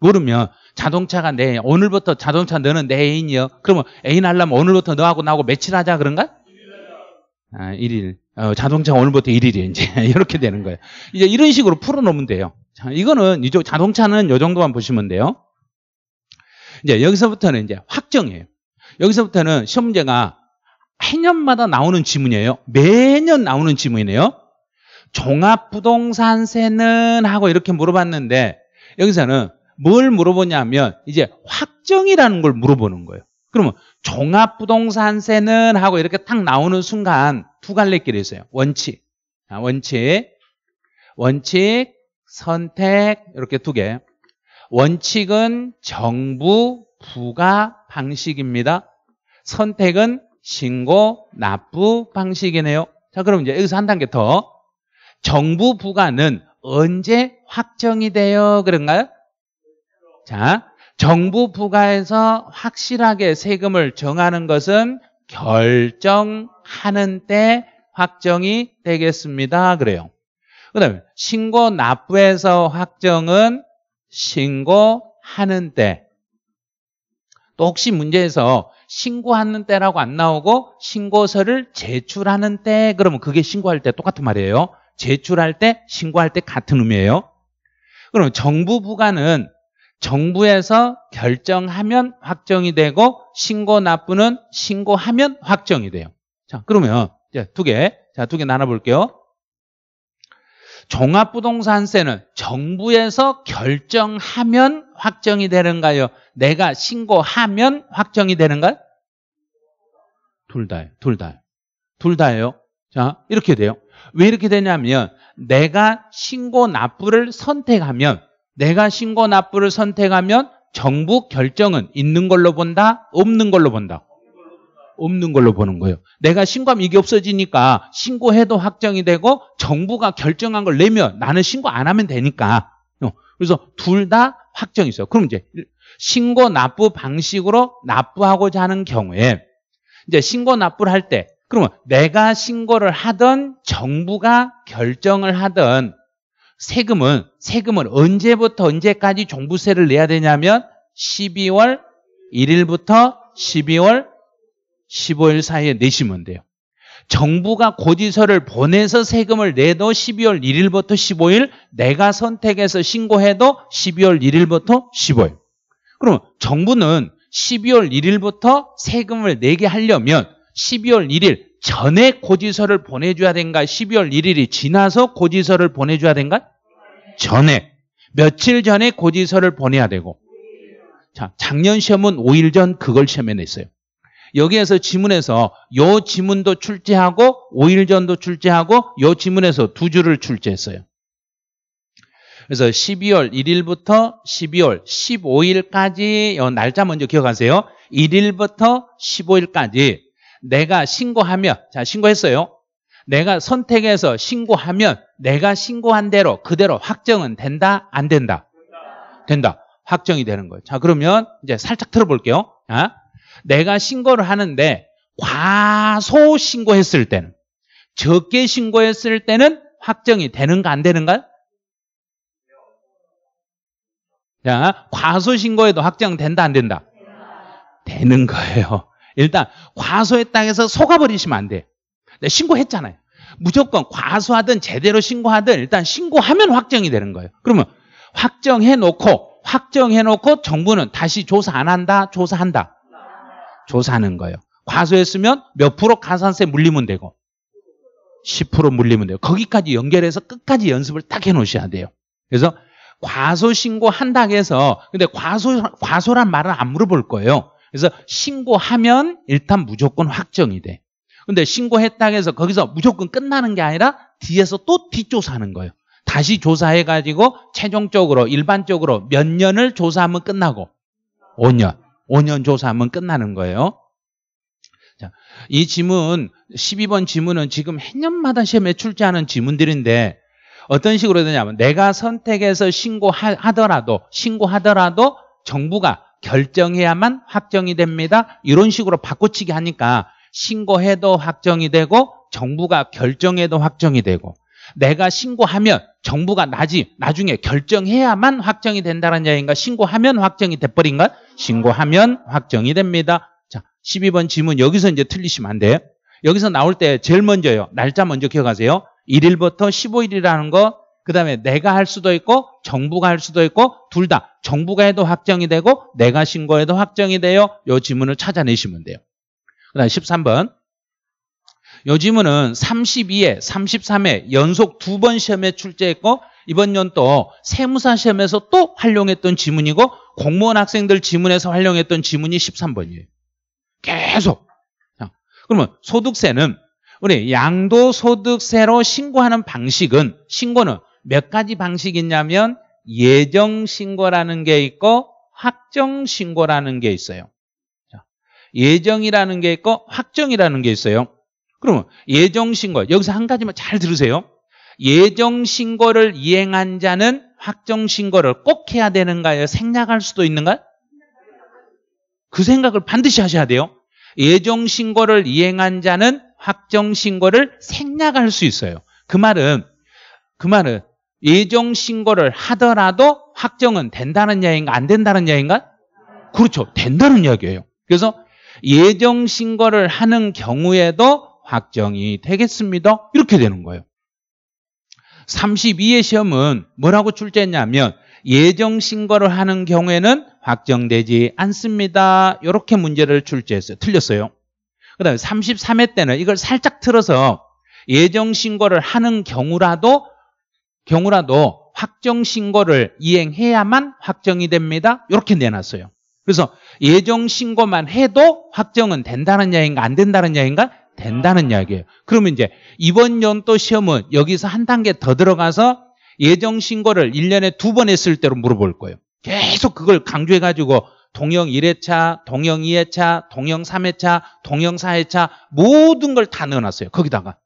모르면 자동차가 내 오늘부터 자동차 너는 내 애인이요 그러면 애인 하려면 오늘부터 너하고 나하고 며칠 하자 그런가? 아, 1일 어, 자동차 오늘부터 1일이에요 이제 (laughs) 이렇게 되는 거예요 이제 이런 식으로 풀어놓으면 돼요 자, 이거는 이쪽 자동차는 이 정도만 보시면 돼요 이제 여기서부터는 이제 확정이에요 여기서부터는 시험 문제가 해년마다 나오는 지문이에요 매년 나오는 지문이네요 종합부동산세는 하고 이렇게 물어봤는데 여기서는 뭘 물어보냐면 이제 확정이라는 걸 물어보는 거예요. 그러면 종합부동산세는 하고 이렇게 탁 나오는 순간 두 갈래 길이 있어요. 원칙, 원칙, 원칙, 선택 이렇게 두 개. 원칙은 정부 부가 방식입니다. 선택은 신고 납부 방식이네요. 자, 그럼 이제 여기서 한 단계 더 정부 부과는 언제 확정이 돼요? 그런가요? 자, 정부 부과에서 확실하게 세금을 정하는 것은 결정하는 때 확정이 되겠습니다. 그래요. 그 다음에 신고 납부에서 확정은 신고하는 때. 또 혹시 문제에서 신고하는 때라고 안 나오고 신고서를 제출하는 때 그러면 그게 신고할 때 똑같은 말이에요. 제출할 때, 신고할 때 같은 의미예요. 그럼 정부 부과는 정부에서 결정하면 확정이 되고 신고 납부는 신고하면 확정이 돼요. 자, 그러면 두 개. 자, 두 개 나눠 볼게요. 종합부동산세는 정부에서 결정하면 확정이 되는가요? 내가 신고하면 확정이 되는가요? 둘 다요. 둘 다요. 둘 다예요. 자, 이렇게 돼요. 왜 이렇게 되냐면 내가 신고 납부를 선택하면 내가 신고 납부를 선택하면 정부 결정은 있는 걸로 본다? 없는 걸로 본다? 없는 걸로 보는 거예요. 내가 신고하면 이게 없어지니까 신고해도 확정이 되고 정부가 결정한 걸 내면 나는 신고 안 하면 되니까. 어, 그래서 둘 다 확정이 있어요. 그럼 이제 신고 납부 방식으로 납부하고자 하는 경우에 이제 신고 납부를 할때 그러면 내가 신고를 하던 정부가 결정을 하던 세금은 세금은 언제부터 언제까지 종부세를 내야 되냐면 12월 1일부터 12월 15일 사이에 내시면 돼요. 정부가 고지서를 보내서 세금을 내도 12월 1일부터 15일, 내가 선택해서 신고해도 12월 1일부터 15일. 그럼 정부는 12월 1일부터 세금을 내게 하려면 12월 1일 전에 고지서를 보내줘야 된가? 12월 1일이 지나서 고지서를 보내줘야 된가? 전에. 며칠 전에 고지서를 보내야 되고. 자, 작년 시험은 5일 전 그걸 시험에 냈어요. 여기에서 지문에서 요 지문도 출제하고 5일 전도 출제하고 요 지문에서 두 줄을 출제했어요. 그래서 12월 1일부터 12월 15일까지 날짜 먼저 기억하세요. 1일부터 15일까지 내가 신고하면 자 신고했어요. 내가 선택해서 신고하면 내가 신고한 대로 그대로 확정은 된다 안 된다 된다 확정이 되는 거예요. 자 그러면 이제 살짝 틀어볼게요. 아? 내가 신고를 하는데 과소 신고했을 때는 적게 신고했을 때는 확정이 되는가 안 되는가? 자 과소 신고에도 확정된다 안 된다? 되는 거예요. 일단 과소의 땅에서 속아버리시면 안 돼요. 네, 신고했잖아요. 무조건 과소하든 제대로 신고하든 일단 신고하면 확정이 되는 거예요. 그러면 확정해놓고 확정해놓고 정부는 다시 조사 안 한다, 조사한다. 조사하는 거예요. 과소했으면 몇 프로 가산세 물리면 되고 10% 물리면 돼요. 거기까지 연결해서 끝까지 연습을 딱 해놓으셔야 돼요. 그래서 과소 신고한다 해서 근데 과소 과소란 말은 안 물어볼 거예요. 그래서 신고하면 일단 무조건 확정이 돼. 근데 신고했다 해서 거기서 무조건 끝나는 게 아니라 뒤에서 또 뒷조사하는 거예요. 다시 조사해가지고 최종적으로 일반적으로 몇 년을 조사하면 끝나고 5년, 5년 조사하면 끝나는 거예요. 자, 이 지문 12번 지문은 지금 해년마다 시험에 출제하는 지문들인데 어떤 식으로 되냐면 내가 선택해서 신고하더라도 신고하더라도 정부가 결정해야만 확정이 됩니다. 이런 식으로 바꿔치기 하니까 신고해도 확정이 되고 정부가 결정해도 확정이 되고 내가 신고하면 정부가 나지 나중에 결정해야만 확정이 된다는 얘기인가? 신고하면 확정이 돼버린가? 신고하면 확정이 됩니다. 자, 12번 질문 여기서 이제 틀리시면 안 돼요. 여기서 나올 때 제일 먼저요. 날짜 먼저 기억하세요. 1일부터 15일이라는 거그 다음에 내가 할 수도 있고 정부가 할 수도 있고 둘 다 정부가 해도 확정이 되고 내가 신고해도 확정이 돼요. 요 지문을 찾아내시면 돼요. 그 다음 13번 요 지문은 32회, 33회 연속 두 번 시험에 출제했고 이번 연도 세무사 시험에서 또 활용했던 지문이고 공무원 학생들 지문에서 활용했던 지문이 13번이에요. 계속. 그러면 소득세는 우리 양도소득세로 신고하는 방식은 신고는 몇 가지 방식이 있냐면 예정 신고라는 게 있고 확정 신고라는 게 있어요. 예정이라는 게 있고 확정이라는 게 있어요. 그러면 예정 신고 여기서 한 가지만 잘 들으세요. 예정 신고를 이행한 자는 확정 신고를 꼭 해야 되는가요? 생략할 수도 있는가? 그 생각을 반드시 하셔야 돼요. 예정 신고를 이행한 자는 확정 신고를 생략할 수 있어요. 그 말은 그 말은 예정 신고를 하더라도 확정은 된다는 이야기인가 안 된다는 이야기인가? 그렇죠. 된다는 이야기예요. 그래서 예정 신고를 하는 경우에도 확정이 되겠습니다. 이렇게 되는 거예요. 32의 시험은 뭐라고 출제했냐면 예정 신고를 하는 경우에는 확정되지 않습니다. 이렇게 문제를 출제했어요. 틀렸어요. 그 다음에 33회 때는 이걸 살짝 틀어서 예정 신고를 하는 경우라도 경우라도 확정 신고를 이행해야만 확정이 됩니다. 이렇게 내놨어요. 그래서 예정 신고만 해도 확정은 된다는 이야기인가 안 된다는 이야기인가? 된다는 이야기예요. 그러면 이제 이번 연도 시험은 여기서 한 단계 더 들어가서 예정 신고를 1년에 두 번 했을 때로 물어볼 거예요. 계속 그걸 강조해 가지고 동영 1회차, 동영 2회차, 동영 3회차, 동영 4회차 모든 걸 다 넣어놨어요. 거기다가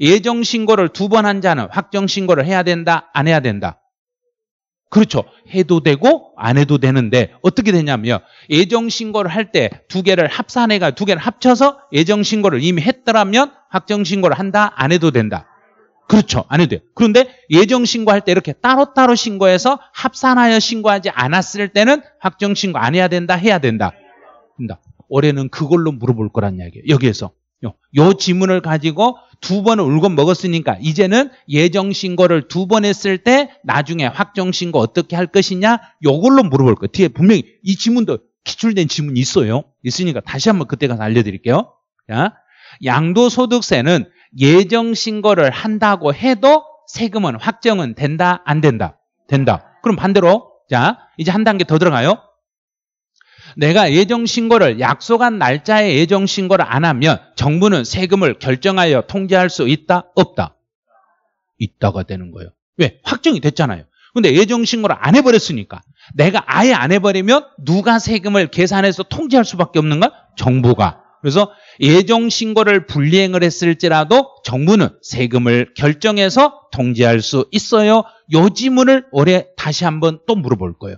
예정 신고를 두 번 한 자는 확정 신고를 해야 된다, 안 해야 된다. 그렇죠. 해도 되고 안 해도 되는데 어떻게 되냐면 예정 신고를 할 때 두 개를 합산해가 두 개를 합쳐서 예정 신고를 이미 했더라면 확정 신고를 한다, 안 해도 된다. 그렇죠. 안 해도 돼요. 그런데 예정 신고할 때 이렇게 따로따로 신고해서 합산하여 신고하지 않았을 때는 확정 신고 안 해야 된다, 해야 된다. 된다. 올해는 그걸로 물어볼 거란 이야기예요. 여기에서. 요, 요 지문을 가지고 두 번 울고 먹었으니까 이제는 예정신고를 두 번 했을 때 나중에 확정신고 어떻게 할 것이냐 요걸로 물어볼 거예요. 뒤에 분명히 이 지문도 기출된 지문이 있어요. 있으니까 다시 한번 그때 가서 알려드릴게요. 자, 양도소득세는 예정신고를 한다고 해도 세금은 확정은 된다 안 된다? 된다. 그럼 반대로 자 이제 한 단계 더 들어가요. 내가 예정신고를 약속한 날짜에 예정신고를 안 하면 정부는 세금을 결정하여 통제할 수 있다? 없다? 있다가 되는 거예요. 왜? 확정이 됐잖아요. 근데 예정신고를 안 해버렸으니까 내가 아예 안 해버리면 누가 세금을 계산해서 통제할 수밖에 없는가? 정부가. 그래서 예정신고를 불이행을 했을지라도 정부는 세금을 결정해서 통제할 수 있어요. 요 지문을 올해 다시 한번 또 물어볼 거예요.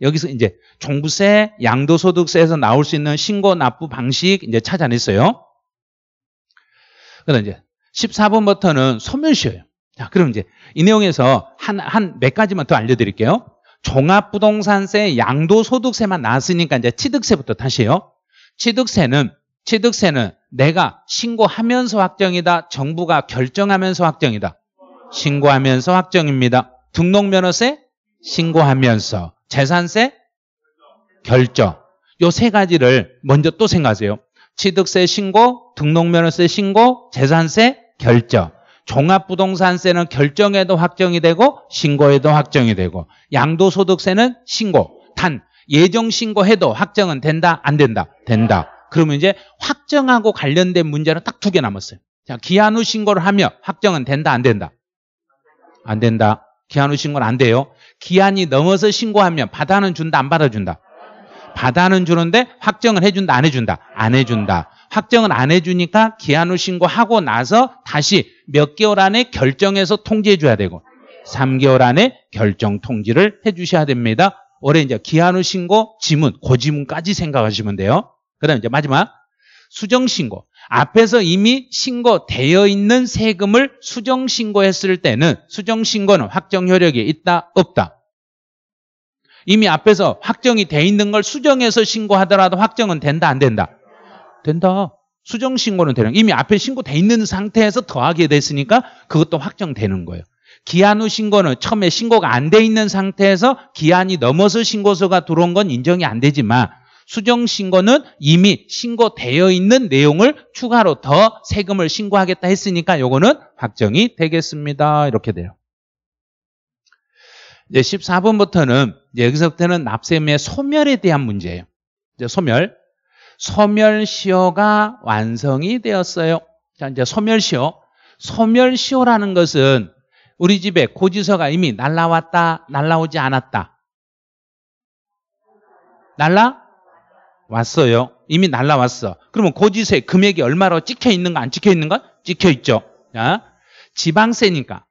여기서 이제 종부세, 양도소득세에서 나올 수 있는 신고 납부 방식 이제 찾아냈어요. 그다음 이제 1 4번버터는 소멸시효예요. 자, 그럼 이제 이 내용에서 한한 몇 가지만 더 알려드릴게요. 종합부동산세, 양도소득세만 나왔으니까 이제 취득세부터 다시 요 취득세는 취득세는 내가 신고하면서 확정이다. 정부가 결정하면서 확정이다. 신고하면서 확정입니다. 등록면허세 신고하면서 재산세, 결정. 요 세 가지를 먼저 또 생각하세요. 취득세 신고, 등록면허세 신고, 재산세, 결정. 종합부동산세는 결정에도 확정이 되고 신고에도 확정이 되고 양도소득세는 신고. 단 예정 신고해도 확정은 된다 안 된다 된다. 그러면 이제 확정하고 관련된 문제는 딱 두 개 남았어요. 자, 기한 후 신고를 하면 확정은 된다 안 된다? 안 된다. 기한 후 신고는 안 돼요. 기한이 넘어서 신고하면 바다는 준다 안 받아준다? 바다는 주는데 확정을 해준다 안 해준다? 안 해준다. 확정을 안 해주니까 기한 후 신고하고 나서 다시 몇 개월 안에 결정해서 통지해줘야 되고 3개월 안에 결정 통지를 해주셔야 됩니다. 올해 이제 기한 후 신고 지문, 고지문까지 생각하시면 돼요. 그 다음 이제 마지막 수정 신고. 앞에서 이미 신고되어 있는 세금을 수정 신고했을 때는 수정 신고는 확정 효력이 있다 없다. 이미 앞에서 확정이 돼 있는 걸 수정해서 신고하더라도 확정은 된다 안 된다. 된다. 수정 신고는 되는 이미 앞에 신고돼 있는 상태에서 더하게 됐으니까 그것도 확정되는 거예요. 기한 후 신고는 처음에 신고가 안 돼 있는 상태에서 기한이 넘어서 신고서가 들어온 건 인정이 안 되지만 수정 신고는 이미 신고되어 있는 내용을 추가로 더 세금을 신고하겠다 했으니까 요거는 확정이 되겠습니다. 이렇게 돼요. 이제 14번부터는 이제 여기서부터는 납세의 소멸에 대한 문제예요. 이제 소멸. 소멸시효가 완성이 되었어요. 자, 이제 소멸시효. 소멸시효라는 것은 우리 집에 고지서가 이미 날라왔다, 날라오지 않았다. 날라? 왔어요. 이미 날라왔어. 그러면 고지세 금액이 얼마로 찍혀 있는가 안 찍혀 있는가? 찍혀 있죠. 자, 지방세니까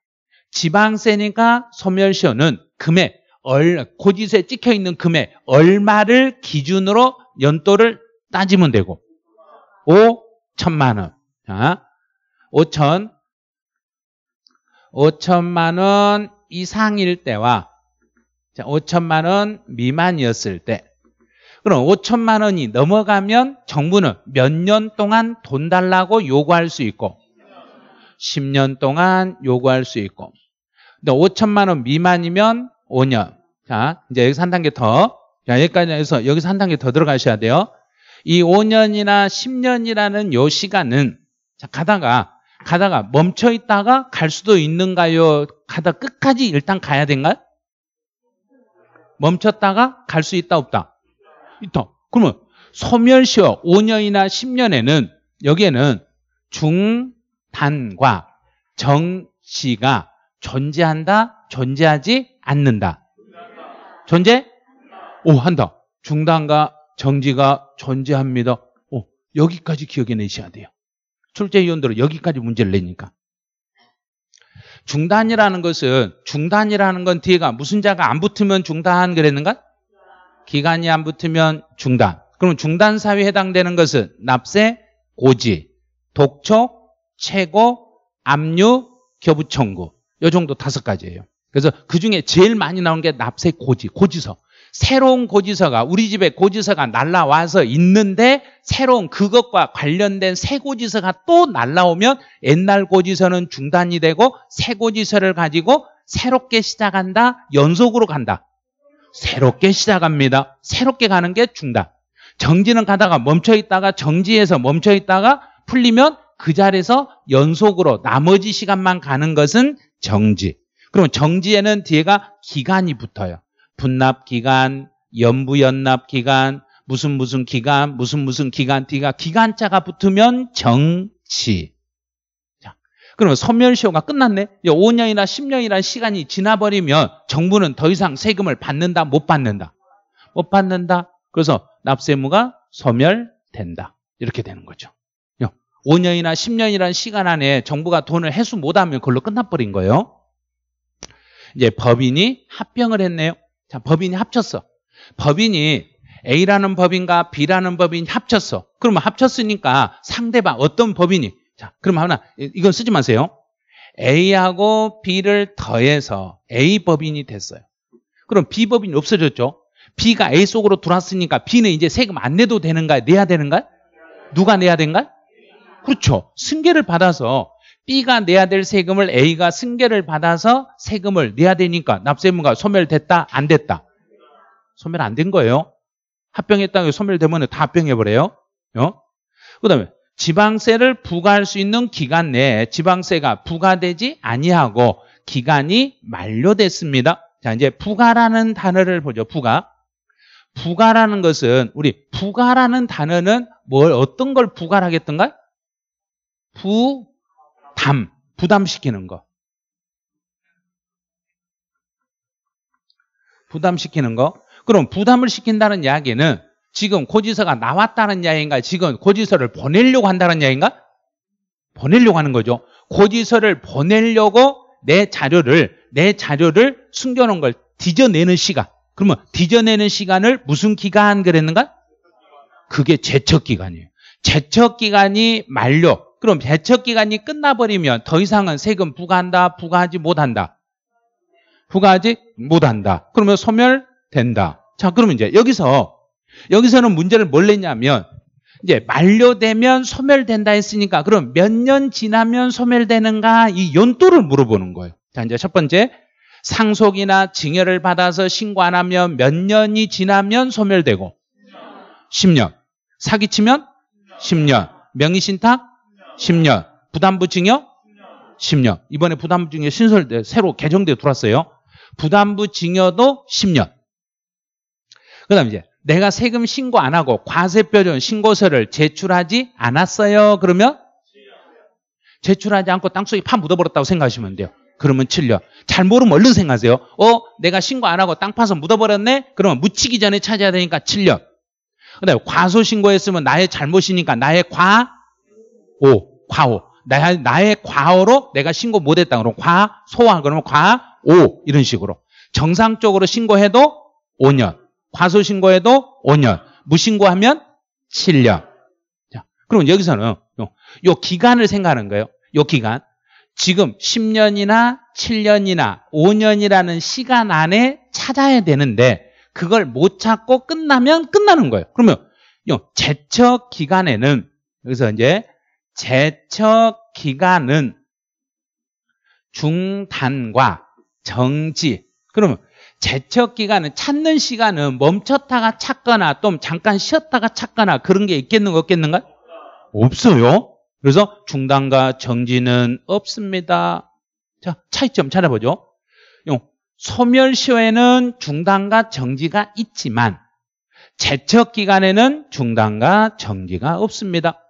지방세니까 소멸시효는 금액 얼, 고지세 찍혀 있는 금액 얼마를 기준으로 연도를 따지면 되고 5천만 원. 자, 5천 5천만 원 이상일 때와 5천만 원 미만이었을 때 그럼 5천만 원이 넘어가면 정부는 몇 년 동안 돈 달라고 요구할 수 있고 10년 동안 요구할 수 있고 5천만 원 미만이면 5년 자 이제 여기서 한 단계 더 자, 여기까지 해서 여기서 한 단계 더 들어가셔야 돼요 이 5년이나 10년이라는 요 시간은 자, 가다가 가다가 멈춰 있다가 갈 수도 있는가요? 가다 끝까지 일단 가야 된가요? 멈췄다가 갈 수 있다 없다? 있다. 그러면 소멸시효 5년이나 10년에는 여기에는 중단과 정시가 존재한다, 존재하지 않는다. 존재? 오, 한다. 중단과 정지가 존재합니다. 오, 여기까지 기억해 내셔야 돼요. 출제위원들은 여기까지 문제를 내니까. 중단이라는 것은 중단이라는 건 뒤에가 무슨 자가 안 붙으면 중단 그랬는가? 기간이 안 붙으면 중단. 그럼 중단 사유에 해당되는 것은 납세, 고지, 독촉, 최고, 압류, 겨부 청구. 요 정도 다섯 가지예요. 그래서 그 중에 제일 많이 나온 게 납세 고지, 고지서. 새로운 고지서가 우리 집에 고지서가 날라와서 있는데 새로운 그것과 관련된 새 고지서가 또 날라오면 옛날 고지서는 중단이 되고 새 고지서를 가지고 새롭게 시작한다, 연속으로 간다. 새롭게 시작합니다. 새롭게 가는 게 중단. 정지는 가다가 멈춰 있다가 정지해서 멈춰 있다가 풀리면 그 자리에서 연속으로 나머지 시간만 가는 것은 정지. 그럼 정지에는 뒤에가 기간이 붙어요. 분납 기간, 연부 연납 기간, 무슨 무슨 기간, 무슨 무슨 기간 뒤가 기간자가 붙으면 정지. 그러면 소멸 시효가 끝났네. 5년이나 1 0년이란 시간이 지나버리면 정부는 더 이상 세금을 받는다, 못 받는다. 못 받는다. 그래서 납세무가 소멸된다. 이렇게 되는 거죠. 5년이나 1 0년이란 시간 안에 정부가 돈을 회수 못하면 그걸로 끝나버린 거예요. 이제 법인이 합병을 했네요. 자, 법인이 합쳤어. 법인이 A라는 법인과 B라는 법인이 합쳤어. 그러면 합쳤으니까 상대방 어떤 법인이 자, 그럼 하나, 이건 쓰지 마세요. A하고 B를 더해서 A 법인이 됐어요. 그럼 B 법인이 없어졌죠? B가 A 속으로 들어왔으니까 B는 이제 세금 안 내도 되는가요? 내야 되는가요? 누가 내야 되는가요? 그렇죠. 승계를 받아서 B가 내야 될 세금을 A가 승계를 받아서 세금을 내야 되니까 납세의무가 소멸됐다? 안 됐다? 소멸 안 된 거예요. 합병했다고 소멸되면 다 합병해버려요. 어? 그 다음에 지방세를 부과할 수 있는 기간 내에 지방세가 부과되지 아니하고 기간이 만료됐습니다. 자, 이제 부과라는 단어를 보죠. 부과. 부과라는 것은 우리 부과라는 단어는 뭘 어떤 걸부과하겠던가 부담, 부담시키는 거. 부담시키는 거. 그럼 부담을 시킨다는 이야기는 지금 고지서가 나왔다는 이야기인가? 지금 고지서를 보내려고 한다는 이야기인가? 보내려고 하는 거죠. 고지서를 보내려고 내 자료를 내 자료를 숨겨놓은 걸 뒤져내는 시간. 그러면 뒤져내는 시간을 무슨 기간 그랬는가? 그게 제척 기간이에요. 제척 기간이 만료. 그럼 제척 기간이 끝나버리면 더 이상은 세금 부과한다, 부과하지 못한다. 부과하지 못한다. 그러면 소멸된다. 자, 그러면 이제 여기서 여기서는 문제를 뭘 냈냐면 이제 만료되면 소멸된다 했으니까 그럼 몇 년 지나면 소멸되는가 이 연도를 물어보는 거예요. 자 이제 첫 번째 상속이나 증여를 받아서 신고 안 하면 몇 년이 지나면 소멸되고 10년 사기치면 10년 명의신탁 10년 부담부 증여 10년 이번에 부담부 증여 신설돼 새로 개정돼 들어왔어요. 부담부 증여도 10년 그다음 이제 내가 세금 신고 안 하고 과세표준 신고서를 제출하지 않았어요. 그러면 제출하지 않고 땅속에 파 묻어버렸다고 생각하시면 돼요. 그러면 7년. 잘 모르면 얼른 생각하세요. 어, 내가 신고 안 하고 땅 파서 묻어버렸네? 그러면 묻히기 전에 찾아야 되니까 7년. 근데 과소 신고했으면 나의 잘못이니까 나의 과오, 과오. 나의, 나의 과오로 내가 신고 못했다. 그러면 과소화. 그러면 과오. 이런 식으로. 정상적으로 신고해도 5년. 과소신고해도 5년, 무신고하면 7년. 자, 그럼 여기서는 요, 요 기간을 생각하는 거예요. 요 기간. 지금 10년이나 7년이나 5년이라는 시간 안에 찾아야 되는데 그걸 못 찾고 끝나면 끝나는 거예요. 그러면 요 제척 기간에는 여기서 이제 제척 기간은 중단과 정지. 그러면 제척 기간은 찾는 시간은 멈췄다가 찾거나 또 잠깐 쉬었다가 찾거나 그런 게 있겠는가 없겠는가? 없어요. 그래서 중단과 정지는 없습니다. 자, 차이점 찾아보죠. 소멸시효에는 중단과 정지가 있지만 제척 기간에는 중단과 정지가 없습니다.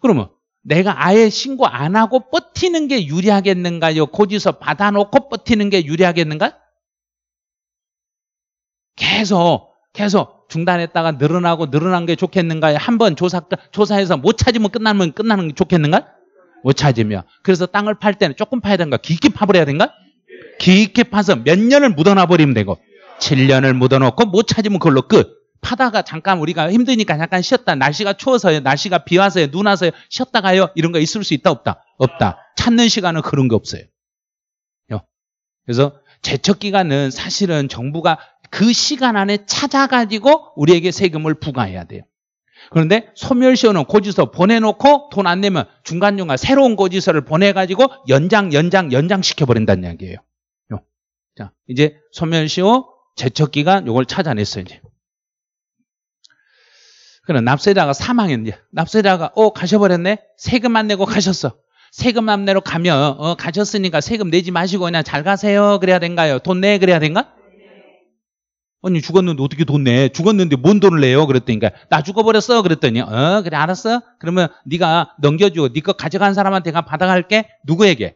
그러면 내가 아예 신고 안 하고 버티는 게 유리하겠는가요? 고지서 받아놓고 버티는 게 유리하겠는가? 계속 계속 중단했다가 늘어나고 늘어난 게 좋겠는가요? 한번 조사 조사해서 못 찾으면 끝나면 끝나는 게 좋겠는가? 못 찾으면 그래서 땅을 팔 때는 조금 파야 되는가? 깊게 파버려야 되는가? 깊게 파서 몇 년을 묻어놔 버리면 되고 7년을 묻어놓고 못 찾으면 그걸로 끝. 파다가 잠깐 우리가 힘드니까 잠깐 쉬었다. 날씨가 추워서요. 날씨가 비 와서요. 눈 와서요. 쉬었다가요. 이런 거 있을 수 있다 없다. 없다. 찾는 시간은 그런 게 없어요. 그래서 제척 기간은 사실은 정부가 그 시간 안에 찾아가지고 우리에게 세금을 부과해야 돼요. 그런데 소멸시효는 고지서 보내놓고 돈 안 내면 중간중간 새로운 고지서를 보내가지고 연장, 연장, 연장시켜버린다는 이야기예요. 요. 자, 이제 소멸시효 제척기간 이걸 찾아냈어요, 이제. 그럼 납세자가 사망했냐 납세자가 어 가셔버렸네 세금 안 내고 가셨어 세금 안 내러 가면 어 가셨으니까 세금 내지 마시고 그냥 잘 가세요 그래야 된가요 돈 내 그래야 된가 아니 죽었는데 어떻게 돈 내? 죽었는데 뭔 돈을 내요? 그랬더니까 그러니까 나 죽어버렸어. 그랬더니 어 그래 알았어. 그러면 네가 넘겨줘. 네거 가져간 사람한테 가 받아갈게. 누구에게?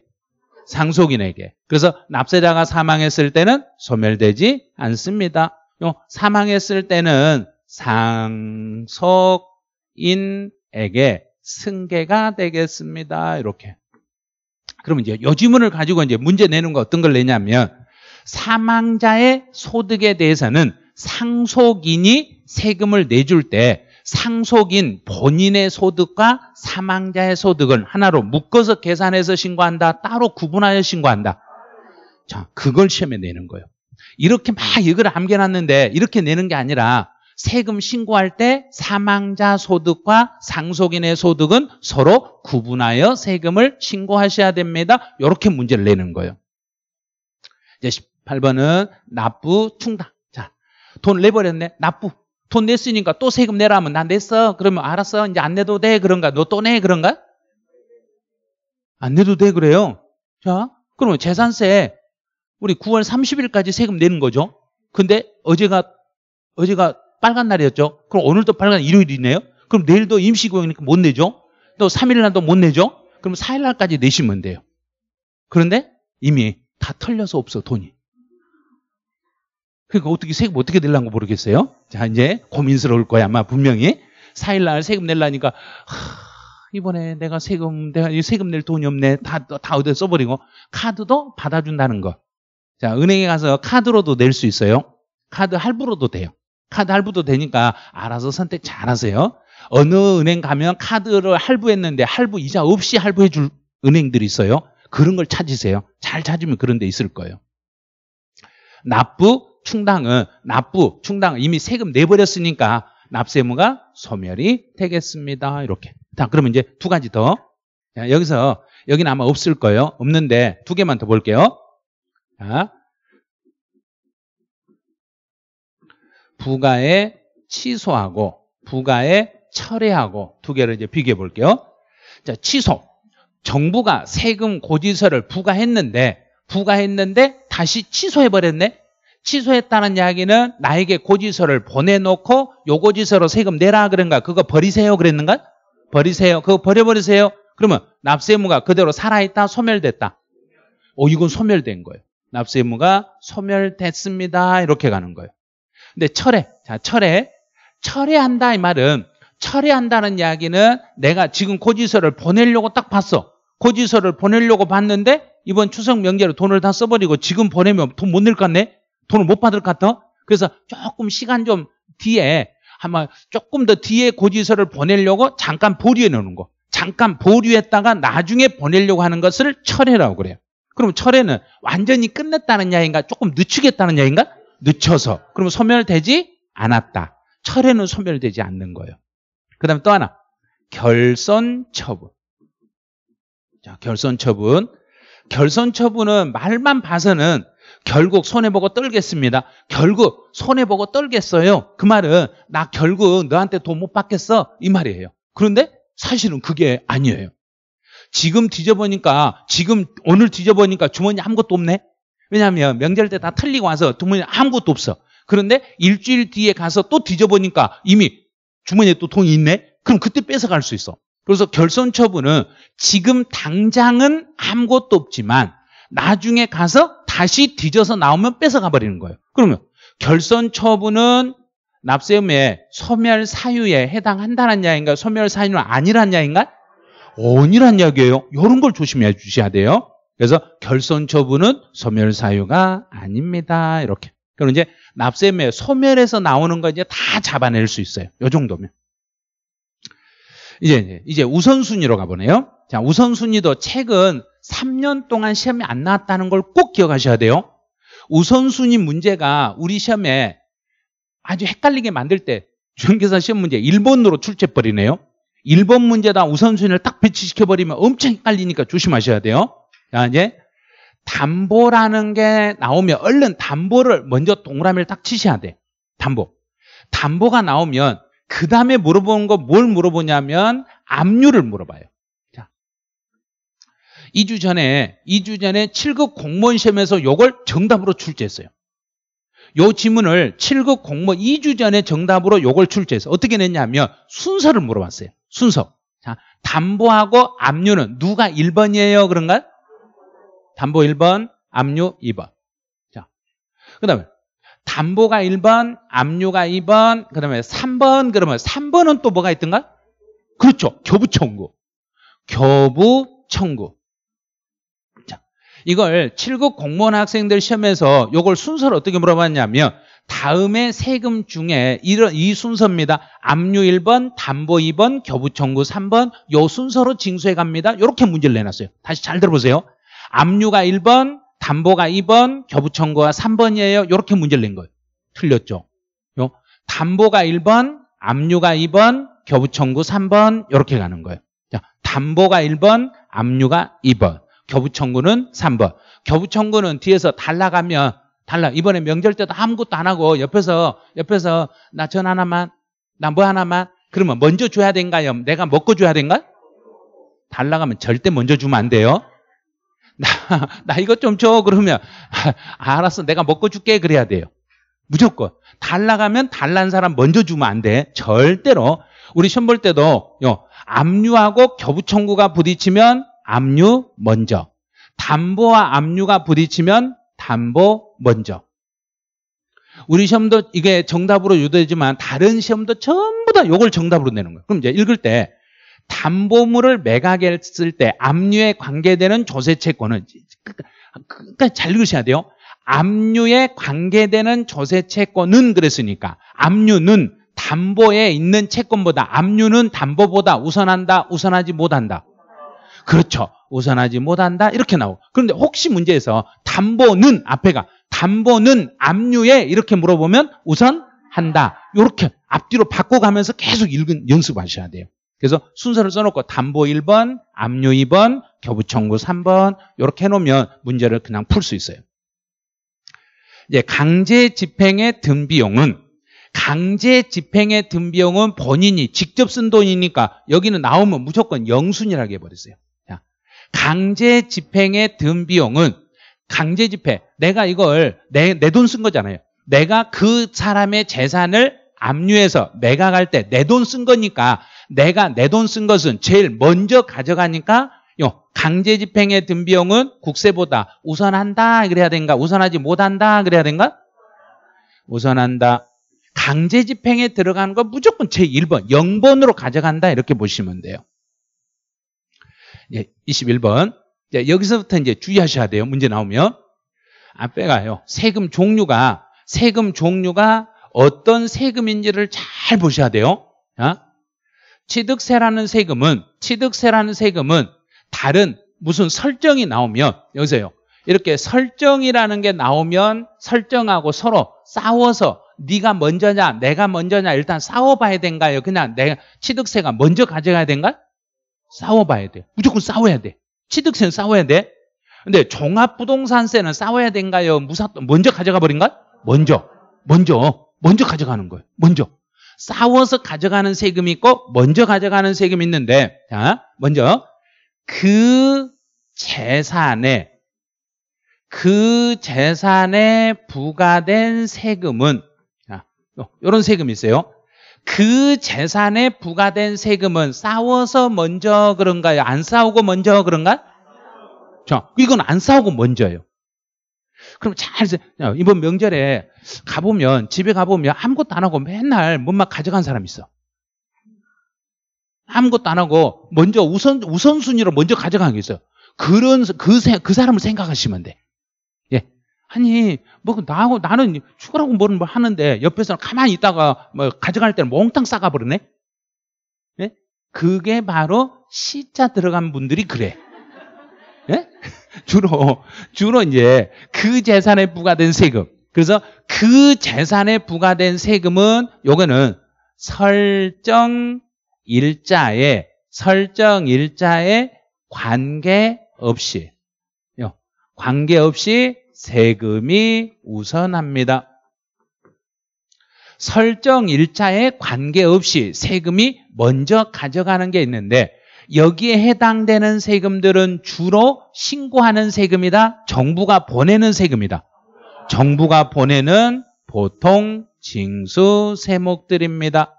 상속인에게. 그래서 납세자가 사망했을 때는 소멸되지 않습니다. 요 사망했을 때는 상속인에게 승계가 되겠습니다. 이렇게. 그러면 이제 여지문을 가지고 이제 문제 내는 거 어떤 걸 내냐면 사망자의 소득에 대해서는 상속인이 세금을 내줄 때 상속인 본인의 소득과 사망자의 소득은 하나로 묶어서 계산해서 신고한다. 따로 구분하여 신고한다. 자, 그걸 시험에 내는 거예요. 이렇게 막 이걸 암겨놨는데 이렇게 내는 게 아니라 세금 신고할 때 사망자 소득과 상속인의 소득은 서로 구분하여 세금을 신고하셔야 됩니다. 이렇게 문제를 내는 거예요. 이제 8번은 납부 충당. 자, 돈 내버렸네. 납부. 돈 냈으니까 또 세금 내라 하면 나 냈어. 그러면 알았어. 이제 안 내도 돼. 그런가? 너 또 내. 그런가? 안 내도 돼. 그래요. 자, 그러면 재산세 우리 9월 30일까지 세금 내는 거죠. 근데 어제가 어제가 빨간 날이었죠. 그럼 오늘도 빨간 일요일이네요. 그럼 내일도 임시고용이니까 못 내죠. 또 3일 날도 못 내죠. 그럼 4일 날까지 내시면 돼요. 그런데 이미 다 털려서 없어 돈이. 그러니까 어떻게 세금 어떻게 낼란거 모르겠어요. 자, 이제 고민스러울 거야. 아마 분명히. 4일 날 세금 낼라니까 이번에 내가 세금 내가 세금 낼 돈이 없네. 다 다어디다써 버리고 카드도 받아 준다는 거. 자, 은행에 가서 카드로도 낼 수 있어요. 카드 할부로도 돼요. 카드 할부도 되니까 알아서 선택 잘 하세요. 어느 은행 가면 카드를 할부했는데 할부 이자 없이 할부해 줄 은행들이 있어요. 그런 걸 찾으세요. 잘 찾으면 그런 데 있을 거예요. 납부, 충당은 어, 납부 충당 이미 세금 내버렸으니까 납세무가 소멸이 되겠습니다. 이렇게. 자, 그러면 이제 두 가지 더. 자, 여기서 여기는 아마 없을 거예요. 없는데 두 개만 더 볼게요. 자, 부가에 취소하고 부가에 철회하고 두 개를 이제 비교해 볼게요. 자, 취소. 정부가 세금 고지서를 부과했는데 부과했는데 다시 취소해 버렸네. 취소했다는 이야기는 나에게 고지서를 보내놓고 요 고지서로 세금 내라 그런가 그거 버리세요 그랬는가? 버리세요. 그거 버려버리세요. 그러면 납세의무가 그대로 살아있다 소멸됐다. 오 이건 소멸된 거예요. 납세의무가 소멸됐습니다. 이렇게 가는 거예요. 근데 철회, 자 철회, 철회한다 이 말은 철회한다는 이야기는 내가 지금 고지서를 보내려고 딱 봤어. 고지서를 보내려고 봤는데 이번 추석 명절에 돈을 다 써버리고 지금 보내면 돈 못 낼 것 같네? 돈을 못 받을 것 같아? 그래서 조금 시간 좀 뒤에 아마 조금 더 뒤에 고지서를 보내려고 잠깐 보류해 놓는 거. 잠깐 보류했다가 나중에 보내려고 하는 것을 철회라고 그래요. 그럼 철회는 완전히 끝냈다는 이 야인가 기 조금 늦추겠다는 이 야인가 기 늦춰서. 그럼 소멸되지 않았다. 철회는 소멸되지 않는 거예요. 그 다음에 또 하나. 결선 처분. 자, 결선 처분. 결선 처분은 말만 봐서는 결국 손해보고 떨겠습니다. 결국 손해보고 떨겠어요. 그 말은 나 결국 너한테 돈 못 받겠어. 이 말이에요. 그런데 사실은 그게 아니에요. 지금 뒤져보니까 지금 오늘 뒤져보니까 주머니 아무것도 없네. 왜냐하면 명절 때 다틀리고 와서 주머니 아무것도 없어. 그런데 일주일 뒤에 가서 또 뒤져보니까 이미 주머니에 또 돈이 있네. 그럼 그때 뺏어갈 수 있어. 그래서 결손 처분은 지금 당장은 아무것도 없지만 나중에 가서 다시 뒤져서 나오면 뺏어가 버리는 거예요. 그러면 결선 처분은 납세음의 소멸 사유에 해당한다는 이야기인가? 요 소멸 사유는 아니란 이야기인가? 요 온이란 이야기예요. 이런 걸 조심해 주셔야 돼요. 그래서 결선 처분은 소멸 사유가 아닙니다. 이렇게. 그럼 이제 납세매 소멸에서 나오는 거 이제 다 잡아낼 수 있어요. 요 정도면. 이제 이제 우선순위로 가보네요. 자, 우선순위도 책은 3년 동안 시험이 안 나왔다는 걸 꼭 기억하셔야 돼요. 우선순위 문제가 우리 시험에 아주 헷갈리게 만들 때 중개사 시험 문제 1번으로 출제버리네요. 1번 문제다 우선순위를 딱 배치시켜버리면 엄청 헷갈리니까 조심하셔야 돼요. 자, 이제 담보라는 게 나오면 얼른 담보를 먼저 동그라미를 딱 치셔야 돼. 담보. 담보가 나오면 그 다음에 물어보는 거 뭘 물어보냐면 압류를 물어봐요. 2주 전에 2주 전에 7급 공무원 시험에서 이걸 정답으로 출제했어요. 요 지문을 7급 공무원 2주 전에 정답으로 이걸 출제했어요 어떻게 냈냐면 순서를 물어봤어요. 순서. 자, 담보하고 압류는 누가 1번이에요? 그런가 담보 1번, 압류 2번. 자. 그다음에 담보가 1번, 압류가 2번, 그다음에 3번 그러면 3번은 또 뭐가 있던가? 그렇죠. 교부 청구. 교부 청구. 이걸 7급 공무원 학생들 시험에서 이걸 순서를 어떻게 물어봤냐면 다음에 세금 중에 이런 이 순서입니다. 압류 1번, 담보 2번, 교부청구 3번 요 순서로 징수해 갑니다. 이렇게 문제를 내놨어요. 다시 잘 들어보세요. 압류가 1번, 담보가 2번, 교부청구가 3번이에요. 이렇게 문제를 낸 거예요. 틀렸죠. 요 담보가 1번, 압류가 2번, 교부청구 3번 이렇게 가는 거예요. 자, 담보가 1번, 압류가 2번. 겨부청구는 3번. 겨부청구는 뒤에서 달라가면 달라. 이번에 명절 때도 아무것도 안 하고 옆에서 옆에서 나 전 하나만 나 뭐 하나만 그러면 먼저 줘야 된가요? 내가 먹고 줘야 된가? 달라가면 절대 먼저 주면 안 돼요. 나, 나 이것 좀 줘. 그러면 아, 알았어. 내가 먹고 줄게. 그래야 돼요. 무조건. 달라가면 달란 사람 먼저 주면 안 돼. 절대로. 우리 시험 볼 때도 요, 압류하고 겨부청구가 부딪히면 압류 먼저. 담보와 압류가 부딪히면 담보 먼저. 우리 시험도 이게 정답으로 유도되지만 다른 시험도 전부 다 이걸 정답으로 내는 거예요. 그럼 이제 읽을 때 담보물을 매각했을 때 압류에 관계되는 조세채권은 그러니까 잘 읽으셔야 돼요. 압류에 관계되는 조세채권은 그랬으니까 압류는 담보에 있는 채권보다 압류는 담보보다 우선한다, 우선하지 못한다. 그렇죠. 우선하지 못한다. 이렇게 나오고. 그런데 혹시 문제에서 담보는 앞에가 담보는 압류에 이렇게 물어보면 우선한다. 이렇게 앞뒤로 바꿔가면서 계속 읽은 연습하셔야 돼요. 그래서 순서를 써놓고 담보 1번, 압류 2번, 교부 청구 3번 이렇게 해놓으면 문제를 그냥 풀 수 있어요. 이제 강제 집행의 등 비용은 강제 집행의 등 비용은 본인이 직접 쓴 돈이니까 여기는 나오면 무조건 영순이라고 해버렸어요. 강제 집행의 든 비용은 강제 집행, 내가 이걸 내내돈 쓴 거잖아요. 내가 그 사람의 재산을 압류해서 내가 갈때내 돈 쓴 거니까 내가 내 돈 쓴 것은 제일 먼저 가져가니까 요 강제 집행의 든 비용은 국세보다 우선한다 그래야 된가 우선하지 못한다 그래야 된가 우선한다 강제 집행에 들어가는 건 무조건 제 1번 0번으로 가져간다 이렇게 보시면 돼요 예, 21번. 자, 여기서부터 이제 주의하셔야 돼요. 문제 나오면. 앞에가요 아, 세금 종류가, 세금 종류가 어떤 세금인지를 잘 보셔야 돼요. 자, 취득세라는 세금은, 취득세라는 세금은 다른 무슨 설정이 나오면, 여기서요. 이렇게 설정이라는 게 나오면 설정하고 서로 싸워서 네가 먼저냐 내가 먼저냐 일단 싸워봐야 된가요? 그냥 내가 취득세가 먼저 가져가야 된가? 싸워봐야 돼. 무조건 싸워야 돼. 취득세는 싸워야 돼. 근데 종합부동산세는 싸워야 된가요? 무사 먼저 가져가 버린가? 먼저, 먼저, 먼저 가져가는 거예요. 먼저 싸워서 가져가는 세금이 있고 먼저 가져가는 세금이 있는데, 자, 먼저 그 재산에 그 재산에 부과된 세금은 자, 요런 세금이 있어요. 그 재산에 부과된 세금은 싸워서 먼저 그런가요? 안 싸우고 먼저 그런가? 자, 이건 안 싸우고 먼저예요. 그럼 잘 이번 명절에 가보면 집에 가보면 아무것도 안 하고 맨날 뭔만 가져간 사람 있어. 아무것도 안 하고 먼저 우선 우선순위로 먼저 가져간 게있어 그런 그그 그 사람을 생각하시면 돼. 아니 뭐 그 나하고 나는 죽으라고 뭐는 뭐 하는데 옆에서 가만히 있다가 뭐 가져갈 때는 몽땅 싸가버리네. 네? 예? 그게 바로 시자 들어간 분들이 그래. 네? (laughs) 주로 주로 이제 그 재산에 부과된 세금. 그래서 그 재산에 부과된 세금은 요거는 설정 일자에 설정 일자에 관계 없이 관계 없이 세금이 우선합니다. 설정 일자에 관계없이 세금이 먼저 가져가는 게 있는데 여기에 해당되는 세금들은 주로 신고하는 세금이다. 정부가 보내는 세금이다. 정부가 보내는 보통 징수 세목들입니다.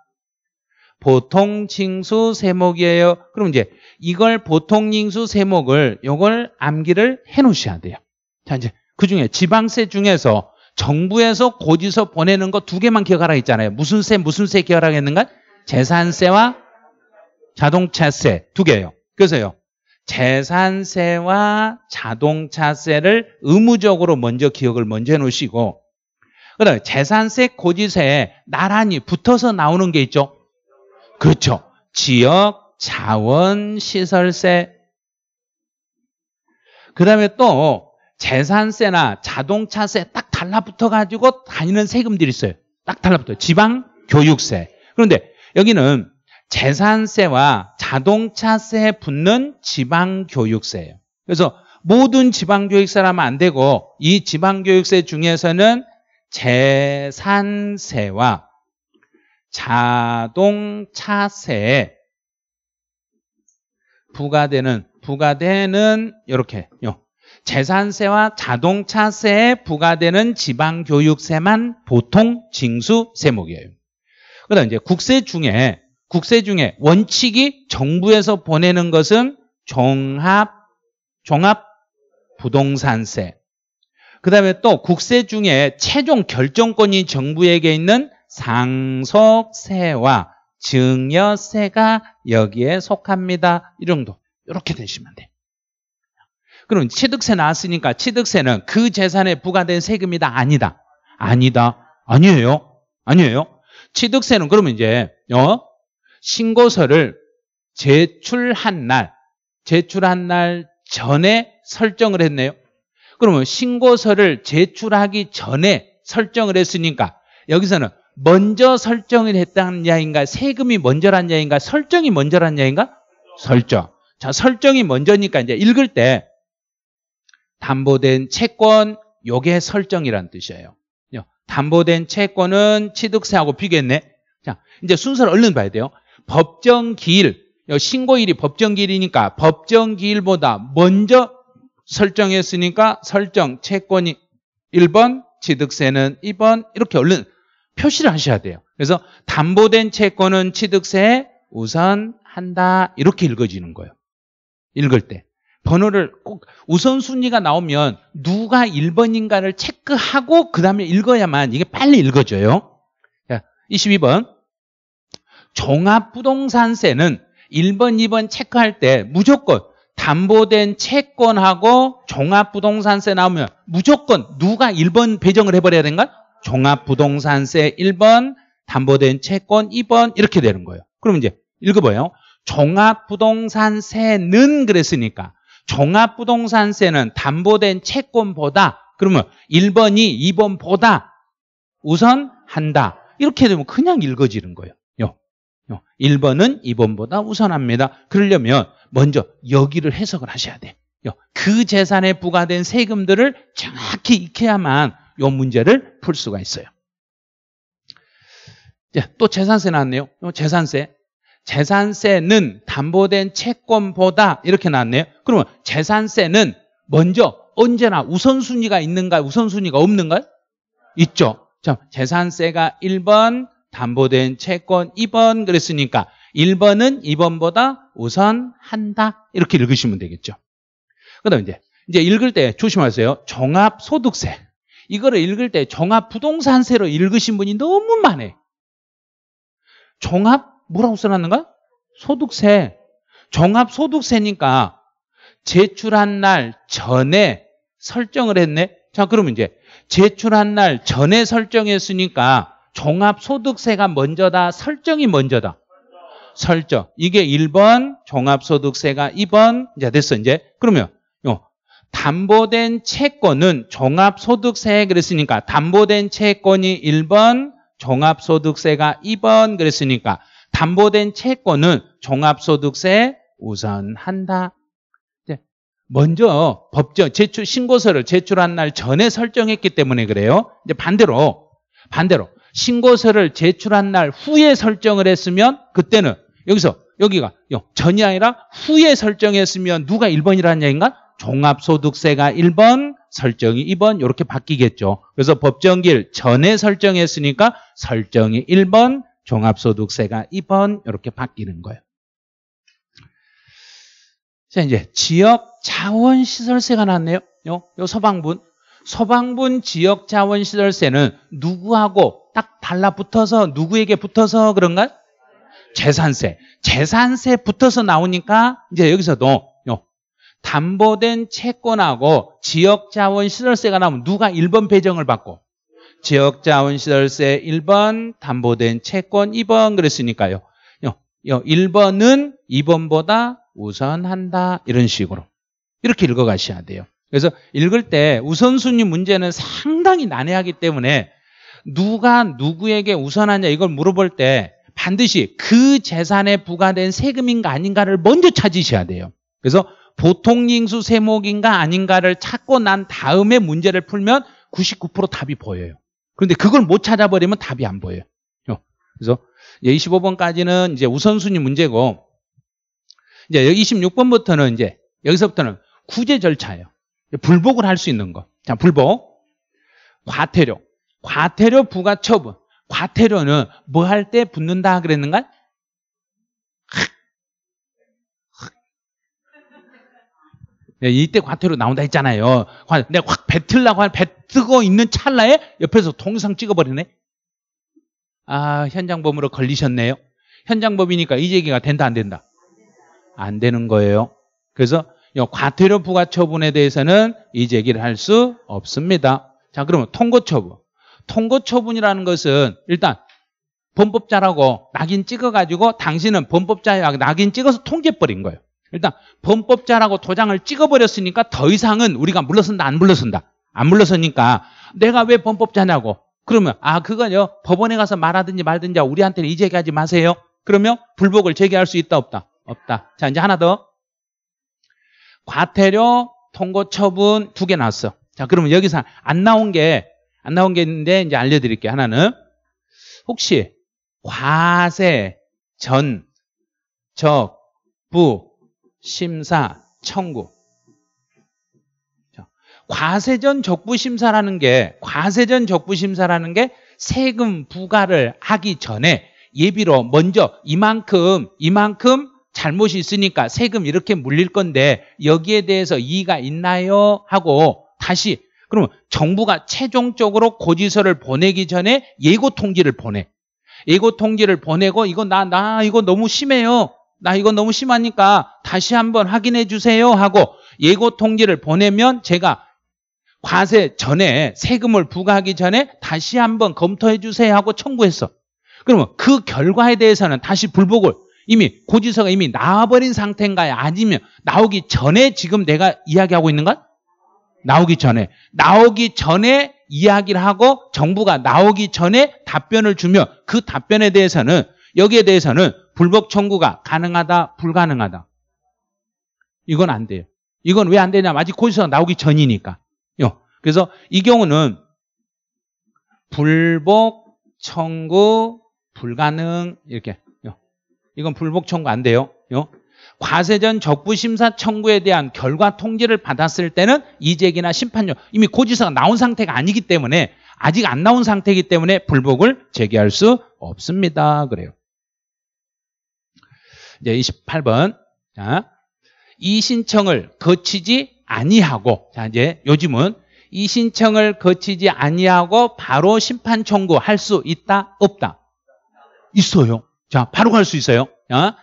보통 징수 세목이에요. 그럼 이제 이걸 보통 징수 세목을 이걸 암기를 해 놓으셔야 돼요. 자, 이제 그중에 지방세 중에서 정부에서 고지서 보내는 거 두 개만 기억하라 했잖아요. 무슨 세, 무슨 세 기억하라 했는가? 재산세와 자동차세 두 개예요. 그래서요. 재산세와 자동차세를 의무적으로 먼저 기억을 먼저 해놓으시고 그다음 재산세 고지세에 나란히 붙어서 나오는 게 있죠. 그렇죠. 지역 자원 시설세 그다음에 또 재산세나 자동차세 딱 달라붙어 가지고 다니는 세금들이 있어요. 딱 달라붙어요. 지방 교육세. 그런데 여기는 재산세와 자동차세에 붙는 지방 교육세예요. 그래서 모든 지방 교육세라면 안 되고 이 지방 교육세 중에서는 재산세와 자동차세에 부과되는 부과되는 이렇게요. 재산세와 자동차세에 부과되는 지방교육세만 보통 징수 세목이에요. 그다음 이제 국세 중에 국세 중에 원칙이 정부에서 보내는 것은 종합 종합 부동산세. 그다음에 또 국세 중에 최종 결정권이 정부에게 있는 상속세와 증여세가 여기에 속합니다. 이 정도 이렇게 되시면 돼요. 그럼 취득세 나왔으니까 취득세는 그 재산에 부과된 세금이다? 아니다. 아니다. 아니에요. 아니에요. 취득세는 그러면 이제 어? 신고서를 제출한 날, 제출한 날 전에 설정을 했네요. 그러면 신고서를 제출하기 전에 설정을 했으니까 여기서는 먼저 설정을 했다는 야인가 세금이 먼저란 야인가 설정이 먼저란 야인가 설정. 자, 설정이 먼저니까 이제 읽을 때 담보된 채권 요게 설정이란 뜻이에요. 담보된 채권은 취득세하고 비교했네. 자, 이제 순서를 얼른 봐야 돼요. 법정 기일, 신고일이 법정 기일이니까 법정 기일보다 먼저 설정했으니까 설정 채권이 1번, 취득세는 2번 이렇게 얼른 표시를 하셔야 돼요. 그래서 담보된 채권은 취득세 우선한다 이렇게 읽어지는 거예요. 읽을 때. 번호를 꼭 우선순위가 나오면 누가 1번인가를 체크하고 그 다음에 읽어야만 이게 빨리 읽어져요. 22번. 종합부동산세는 1번, 2번 체크할 때 무조건 담보된 채권하고 종합부동산세 나오면 무조건 누가 1번 배정을 해버려야 되는가 종합부동산세 1번, 담보된 채권 2번 이렇게 되는 거예요. 그럼 이제 읽어봐요. 종합부동산세는 그랬으니까 종합부동산세는 담보된 채권보다 그러면 1번이 2번보다 우선 한다. 이렇게 되면 그냥 읽어지는 거예요. 요, 요. 1번은 2번보다 우선합니다. 그러려면 먼저 여기를 해석을 하셔야 돼. 요. 그 재산에 부과된 세금들을 정확히 익혀야만 요 문제를 풀 수가 있어요. 자, 또 재산세 나왔네요. 요 재산세. 재산세는 담보된 채권보다 이렇게 나왔네요. 그러면 재산세는 먼저 언제나 우선순위가 있는가 요 우선순위가 없는가요? 있죠. 자, 재산세가 1번, 담보된 채권 2번 그랬으니까 1번은 2번보다 우선한다. 이렇게 읽으시면 되겠죠. 그다음 이제 이제 읽을 때 조심하세요. 종합소득세. 이거를 읽을 때 종합부동산세로 읽으신 분이 너무 많아요. 종합 뭐라고 써놨는가? 소득세. 종합소득세니까 제출한 날 전에 설정을 했네. 자, 그러면 이제 제출한 날 전에 설정했으니까 종합소득세가 먼저다, 설정이 먼저다. 설정. 이게 1번 종합소득세가 2번 이제 됐어 이제. 그러면 요 담보된 채권은 종합소득세 그랬으니까 담보된 채권이 1번 종합소득세가 2번 그랬으니까 담보된 채권은 종합소득세 우선한다. 먼저 법정 제출 신고서를 제출한 날 전에 설정했기 때문에 그래요. 이제 반대로 반대로 신고서를 제출한 날 후에 설정을 했으면 그때는 여기서 여기가 전이 아니라 후에 설정했으면 누가 1번이라는 얘기인가? 종합소득세가 1번, 설정이 2번 이렇게 바뀌겠죠. 그래서 법정일 전에 설정했으니까 설정이 1번, 종합소득세가 2번 이렇게 바뀌는 거예요. 자, 이제 지역 자원 시설세가 나왔네요 요, 요 서방분. 소방분 지역 자원 시설세는 누구하고 딱 달라붙어서 누구에게 붙어서 그런가 재산세. 재산세 붙어서 나오니까 이제 여기서도 요 담보된 채권하고 지역 자원 시설세가 나오면 누가 1번 배정을 받고 지역자원시설세 1번, 담보된 채권 2번 그랬으니까요. 1번은 2번보다 우선한다 이런 식으로 이렇게 읽어가셔야 돼요. 그래서 읽을 때 우선순위 문제는 상당히 난해하기 때문에 누가 누구에게 우선하냐 이걸 물어볼 때 반드시 그 재산에 부과된 세금인가 아닌가를 먼저 찾으셔야 돼요. 그래서 보통 징수 세목인가 아닌가를 찾고 난 다음에 문제를 풀면 99% 답이 보여요. 그런데 그걸 못 찾아버리면 답이 안 보여요. 그래서 25번까지는 예, 이제 우선순위 문제고 이제 26번부터는 이제 여기서부터는 구제 절차예요. 불복을 할 수 있는 거. 자, 불복. 과태료. 과태료 부과 처분. 과태료는 뭐 할 때 붙는다 그랬는가? 예, 이때 과태료 나온다 했잖아요. 내가 확 뱉으려고 한, 뱉고 있는 찰나에 옆에서 동상 찍어버리네? 아, 현장범으로 걸리셨네요. 현장범이니까 이 얘기가 된다, 안 된다? 안 되는 거예요. 그래서 과태료 부과처분에 대해서는 이 얘기를 할 수 없습니다. 자, 그러면 통고처분. 통고처분이라는 것은 일단 범법자라고 낙인 찍어가지고 당신은 범법자야 낙인 찍어서 통제버린 거예요. 일단 범법자라고 도장을 찍어버렸으니까 더 이상은 우리가 물러선다 안 물러선다 안 물러서니까 내가 왜 범법자냐고 그러면 아 그거요 법원에 가서 말하든지 말든지 우리한테는 이 얘기하지 마세요 그러면 불복을 제기할 수 있다 없다 없다 자 이제 하나 더 과태료 통고 처분 두 개 나왔어 자 그러면 여기서 안 나온 게 안 나온 게 있는데 이제 알려드릴게요 하나는 혹시 과세 전 적부 심사, 청구. 과세전 적부심사라는 게 과세전 적부심사라는 게 세금 부과를 하기 전에 예비로 먼저 이만큼 이만큼 잘못이 있으니까 세금 이렇게 물릴 건데 여기에 대해서 이의가 있나요? 하고 다시 그러면 정부가 최종적으로 고지서를 보내기 전에 예고 통지를 보내. 예고 통지를 보내고 이거 나나 나 이거 너무 심해요. 나 이거 너무 심하니까 다시 한번 확인해 주세요 하고 예고 통지를 보내면 제가 과세 전에 세금을 부과하기 전에 다시 한번 검토해 주세요 하고 청구했어. 그러면 그 결과에 대해서는 다시 불복을 이미 고지서가 이미 나와버린 상태인가요? 아니면 나오기 전에 지금 내가 이야기하고 있는가? 나오기 전에. 나오기 전에 이야기를 하고 정부가 나오기 전에 답변을 주면 그 답변에 대해서는 여기에 대해서는 불법 청구가 가능하다, 불가능하다. 이건 안 돼요. 이건 왜 안 되냐? 아직 고지서가 나오기 전이니까. 그래서 이 경우는 불복 청구 불가능 이렇게. 이건 불복 청구 안 돼요. 과세전 적부심사 청구에 대한 결과 통지를 받았을 때는 이재기나 심판료 이미 고지서가 나온 상태가 아니기 때문에 아직 안 나온 상태이기 때문에 불복을 제기할 수 없습니다. 그래요. 이제 28번. 자, 이 신청을 거치지 아니하고 자, 이제 요즘은 이 신청을 거치지 아니하고 바로 심판 청구할 수 있다 없다 있어요 자 바로 갈 수 있어요 자,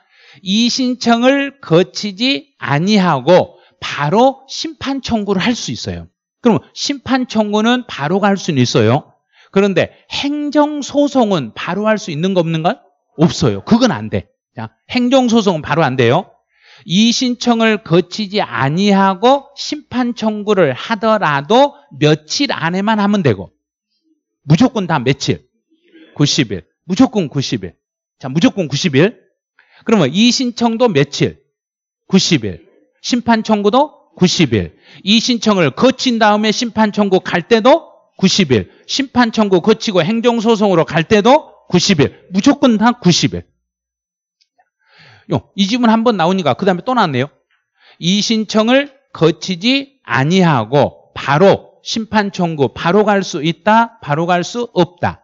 이 신청을 거치지 아니하고 바로 심판 청구를 할 수 있어요 그럼 심판 청구는 바로 갈 수는 있어요 그런데 행정소송은 바로 할 수 있는 거없는건 없어요 그건 안돼 행정소송은 바로 안 돼요. 이 신청을 거치지 아니하고 심판 청구를 하더라도 며칠 안에만 하면 되고 무조건 다 며칠? 90일. 무조건 90일. 자, 무조건 90일. 그러면 이 신청도 며칠? 90일. 심판 청구도 90일. 이 신청을 거친 다음에 심판 청구 갈 때도 90일. 심판 청구 거치고 행정소송으로 갈 때도 90일. 무조건 다 90일. 이 지문 한 번 나오니까 그 다음에 또 나왔네요. 이 신청을 거치지 아니하고 바로 심판 청구 바로 갈 수 있다 바로 갈 수 없다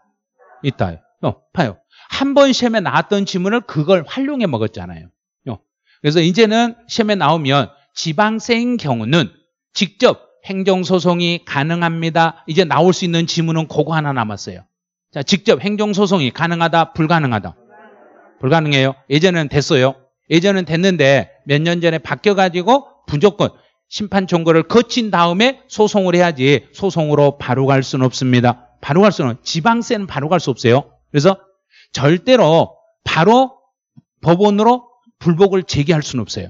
있다 요 봐요 한번 시험에 나왔던 지문을 그걸 활용해 먹었잖아요 요. 그래서 이제는 시험에 나오면 지방세인 경우는 직접 행정소송이 가능합니다 이제 나올 수 있는 지문은 그거 하나 남았어요 자 직접 행정소송이 가능하다 불가능하다 불가능해요. 예전에는 됐어요. 예전에는 됐는데 몇 년 전에 바뀌어가지고 무조건 심판 청구를 거친 다음에 소송을 해야지 소송으로 바로 갈 수는 없습니다. 바로 갈 수는 지방세는 바로 갈 수 없어요. 그래서 절대로 바로 법원으로 불복을 제기할 수는 없어요.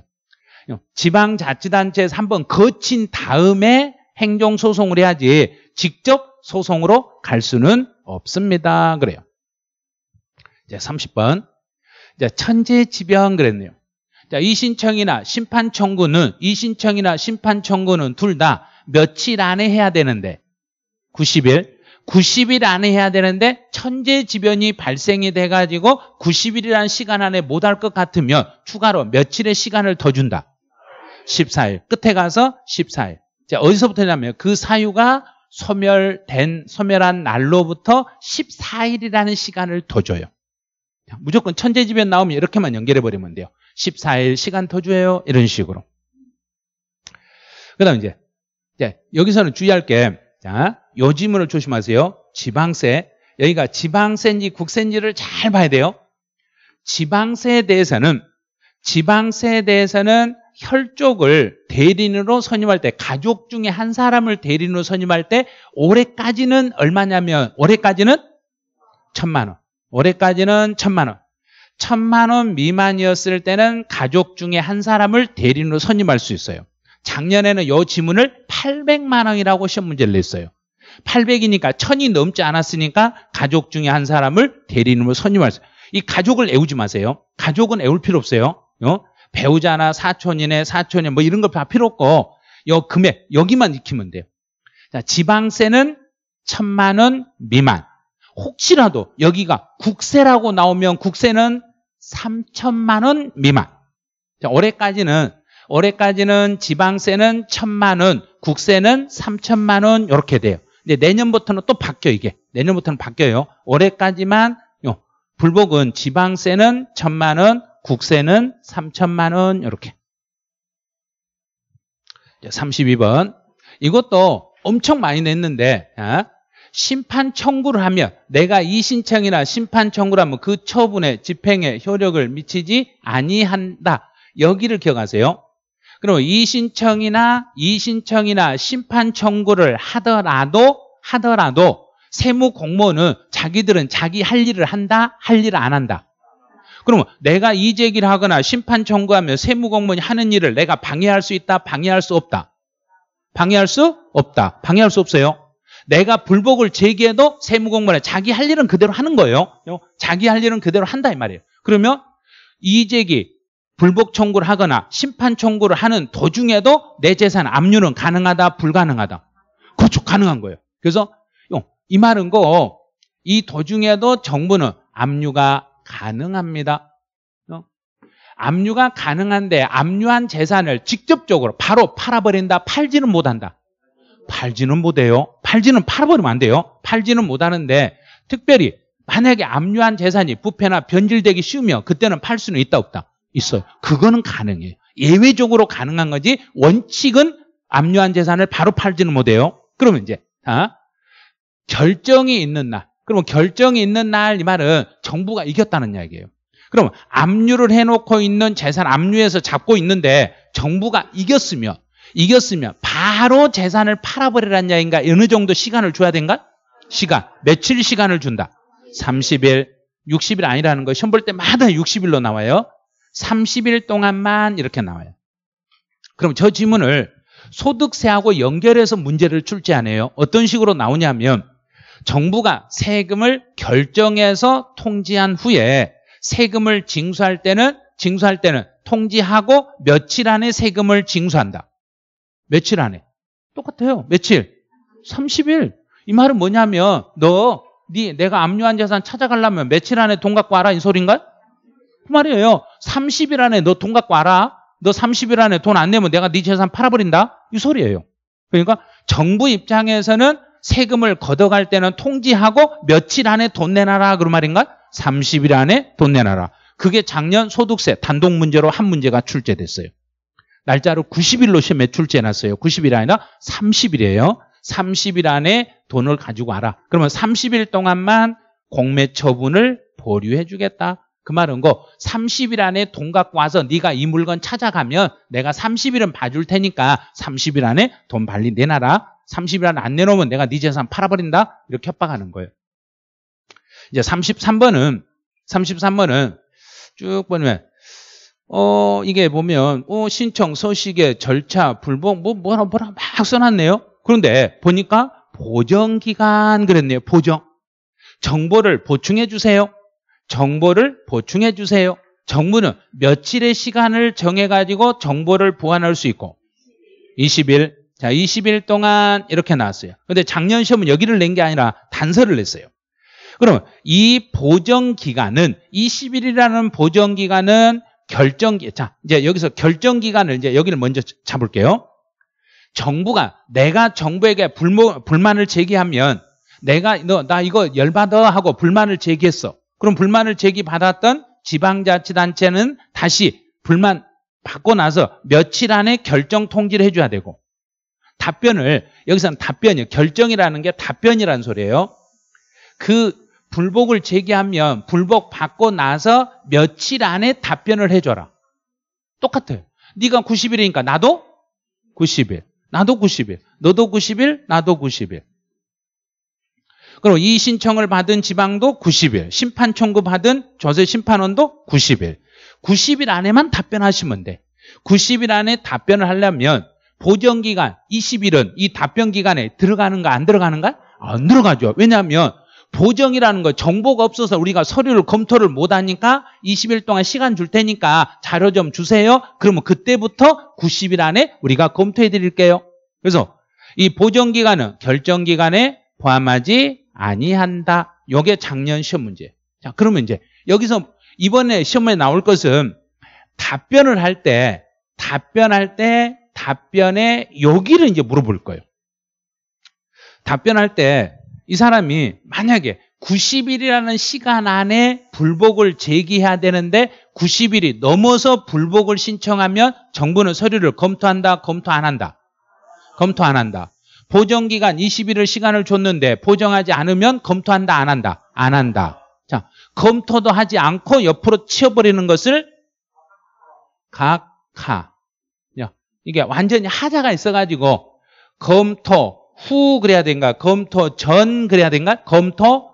지방자치단체에서 한번 거친 다음에 행정소송을 해야지 직접 소송으로 갈 수는 없습니다. 그래요. 이제 30번. 자, 천재 지변 그랬네요. 자, 이 신청이나 심판 청구는 이 신청이나 심판 청구는 둘 다 며칠 안에 해야 되는데 90일 90일 안에 해야 되는데 천재지변이 발생이 돼가지고 90일이라는 시간 안에 못 할 것 같으면 추가로 며칠의 시간을 더 준다. 14일. 끝에 가서 14일. 자, 어디서부터냐면 그 사유가 소멸된, 소멸한 날로부터 14일이라는 시간을 더 줘요. 무조건 천재지변 나오면 이렇게만 연결해버리면 돼요. 14일 시간 터주예요. 이런 식으로. 그 다음 이제, 이제, 여기서는 주의할 게, 자, 요지문을 조심하세요. 지방세. 여기가 지방세인지 국세인지를 잘 봐야 돼요. 지방세에 대해서는, 지방세에 대해서는 혈족을 대리인으로 선임할 때, 가족 중에 한 사람을 대리인으로 선임할 때, 올해까지는 얼마냐면, 올해까지는 천만 원. 올해까지는 천만 원. 천만 원 미만이었을 때는 가족 중에 한 사람을 대리인으로 선임할 수 있어요. 작년에는 요 지문을 800만 원이라고 시험 문제를 냈어요. 800이니까 천이 넘지 않았으니까 가족 중에 한 사람을 대리인으로 선임할 수 있어요. 이 가족을 애우지 마세요. 가족은 애울 필요 없어요. 어? 배우자나 사촌이네, 사촌이 네뭐 이런 거 다 필요 없고 요 금액 여기만 익히면 돼요. 자, 지방세는 천만 원 미만. 혹시라도 여기가 국세라고 나오면 국세는 3천만 원 미만. 자, 올해까지는 올해까지는 지방세는 천만 원, 국세는 3천만 원 이렇게 돼요. 근데 내년부터는 또 바뀌어 이게. 내년부터는 바뀌어요. 올해까지만 요 불복은 지방세는 천만 원, 국세는 3천만 원 이렇게. 32번. 이것도 엄청 많이 냈는데 아? 심판 청구를 하면 내가 이 신청이나 심판 청구를 하면 그 처분의 집행에 효력을 미치지 아니한다. 여기를 기억하세요. 그럼 이 신청이나 이 신청이나 심판 청구를 하더라도 하더라도 세무 공무원은 자기들은 자기 할 일을 한다, 할 일을 안 한다. 그러면 내가 이의기를 하거나 심판 청구하면 세무 공무원이 하는 일을 내가 방해할 수 있다, 방해할 수 없다. 방해할 수 없다. 방해할 수 없어요. 내가 불복을 제기해도 세무공무원에 자기 할 일은 그대로 하는 거예요. 자기 할 일은 그대로 한다 이 말이에요. 그러면 이재기 불복 청구를 하거나 심판 청구를 하는 도중에도 내 재산 압류는 가능하다 불가능하다. 그렇 가능한 거예요. 그래서 이 말은 거이 도중에도 정부는 압류가 가능합니다. 어? 압류가 가능한데 압류한 재산을 직접적으로 바로 팔아버린다 팔지는 못한다. 팔지는 못해요. 팔지는 팔아버리면 안 돼요. 팔지는 못하는데 특별히 만약에 압류한 재산이 부패나 변질되기 쉬우면 그때는 팔 수는 있다 없다? 있어요. 그거는 가능해요. 예외적으로 가능한 거지 원칙은 압류한 재산을 바로 팔지는 못해요. 그러면 이제 아, 결정이 있는 날 그러면 결정이 있는 날 이 말은 정부가 이겼다는 이야기예요. 그러면 압류를 해놓고 있는 재산 압류해서 잡고 있는데 정부가 이겼으면 이겼으면 바로 재산을 팔아버리란 야인가? 어느 정도 시간을 줘야 된가? 시간. 며칠 시간을 준다. 30일, 60일 아니라는 거예요. 시험 때마다 60일로 나와요. 30일 동안만 이렇게 나와요. 그럼 저 지문을 소득세하고 연결해서 문제를 출제하네요. 어떤 식으로 나오냐면 정부가 세금을 결정해서 통지한 후에 세금을 징수할 때는 징수할 때는 통지하고 며칠 안에 세금을 징수한다. 며칠 안에. 똑같아요. 며칠. 30일. 이 말은 뭐냐면 너 네, 내가 압류한 재산 찾아가려면 며칠 안에 돈 갖고 와라 이 소린가? 그 말이에요. 30일 안에 너 돈 갖고 와라. 너 30일 안에 돈 안 내면 내가 네 재산 팔아버린다. 이 소리예요. 그러니까 정부 입장에서는 세금을 걷어갈 때는 통지하고 며칠 안에 돈 내놔라 그런 말인가? 30일 안에 돈 내놔라. 그게 작년 소득세 단독 문제로 한 문제가 출제됐어요. 날짜로 90일로 시험 매출제 놨어요 90일 아니라 30일이에요. 30일 안에 돈을 가지고 와라. 그러면 30일 동안만 공매 처분을 보류해 주겠다. 그 말은 거 30일 안에 돈 갖고 와서 네가 이 물건 찾아가면 내가 30일은 봐줄 테니까 30일 안에 돈빨리 내놔라. 30일 안에 안 내놓으면 내가 네 재산 팔아버린다. 이렇게 협박하는 거예요. 이제 33번은 33번은 쭉 보면 어, 이게 보면, 어, 신청, 소식의 절차, 불복, 뭐, 뭐라, 뭐라 막 써놨네요. 그런데 보니까 보정기간 그랬네요. 보정. 정보를 보충해주세요. 정보를 보충해주세요. 정부는 며칠의 시간을 정해가지고 정보를 보완할 수 있고, 20일. 자, 20일 동안 이렇게 나왔어요. 근데 작년 시험은 여기를 낸 게 아니라 단서를 냈어요. 그럼이 보정기간은, 20일이라는 보정기간은 결정기, 자, 이제 여기서 결정기간을 이제 여기를 먼저 잡을게요. 정부가 내가 정부에게 불모, 불만을 제기하면 내가 너 나 이거 열받아 하고 불만을 제기했어. 그럼 불만을 제기받았던 지방자치단체는 다시 불만 받고 나서 며칠 안에 결정 통지를 해줘야 되고 답변을 여기서는 답변이요 결정이라는 게 답변이라는 소리예요. 그 불복을 제기하면 불복 받고 나서 며칠 안에 답변을 해줘라. 똑같아요. 네가 90일이니까 나도 90일, 나도 90일, 너도 90일, 나도 90일. 그리고 이 신청을 받은 지방도 90일, 심판 청구 받은 저세 심판원도 90일. 90일 안에만 답변하시면 돼. 90일 안에 답변을 하려면 보정기간 20일은 이 답변기간에 들어가는가 안 들어가는가? 안 들어가죠. 왜냐하면 보정이라는 거 정보가 없어서 우리가 서류를 검토를 못하니까 20일 동안 시간 줄 테니까 자료 좀 주세요. 그러면 그때부터 90일 안에 우리가 검토해 드릴게요. 그래서 이 보정기간은 결정기간에 포함하지 아니한다. 요게 작년 시험 문제. 자, 그러면 이제 여기서 이번에 시험에 나올 것은 답변을 할 때, 답변할 때답변의 여기를 이제 물어볼 거예요. 답변할 때이 사람이 만약에 90일이라는 시간 안에 불복을 제기해야 되는데 90일이 넘어서 불복을 신청하면 정부는 서류를 검토한다, 검토 안 한다. 검토 안 한다. 보정기간 20일을 시간을 줬는데 보정하지 않으면 검토한다, 안 한다. 안 한다. 자, 검토도 하지 않고 옆으로 치워버리는 것을 각하. 이게 완전히 하자가 있어가지고 검토, 후 그래야 된가? 검토 전 그래야 된가? 검토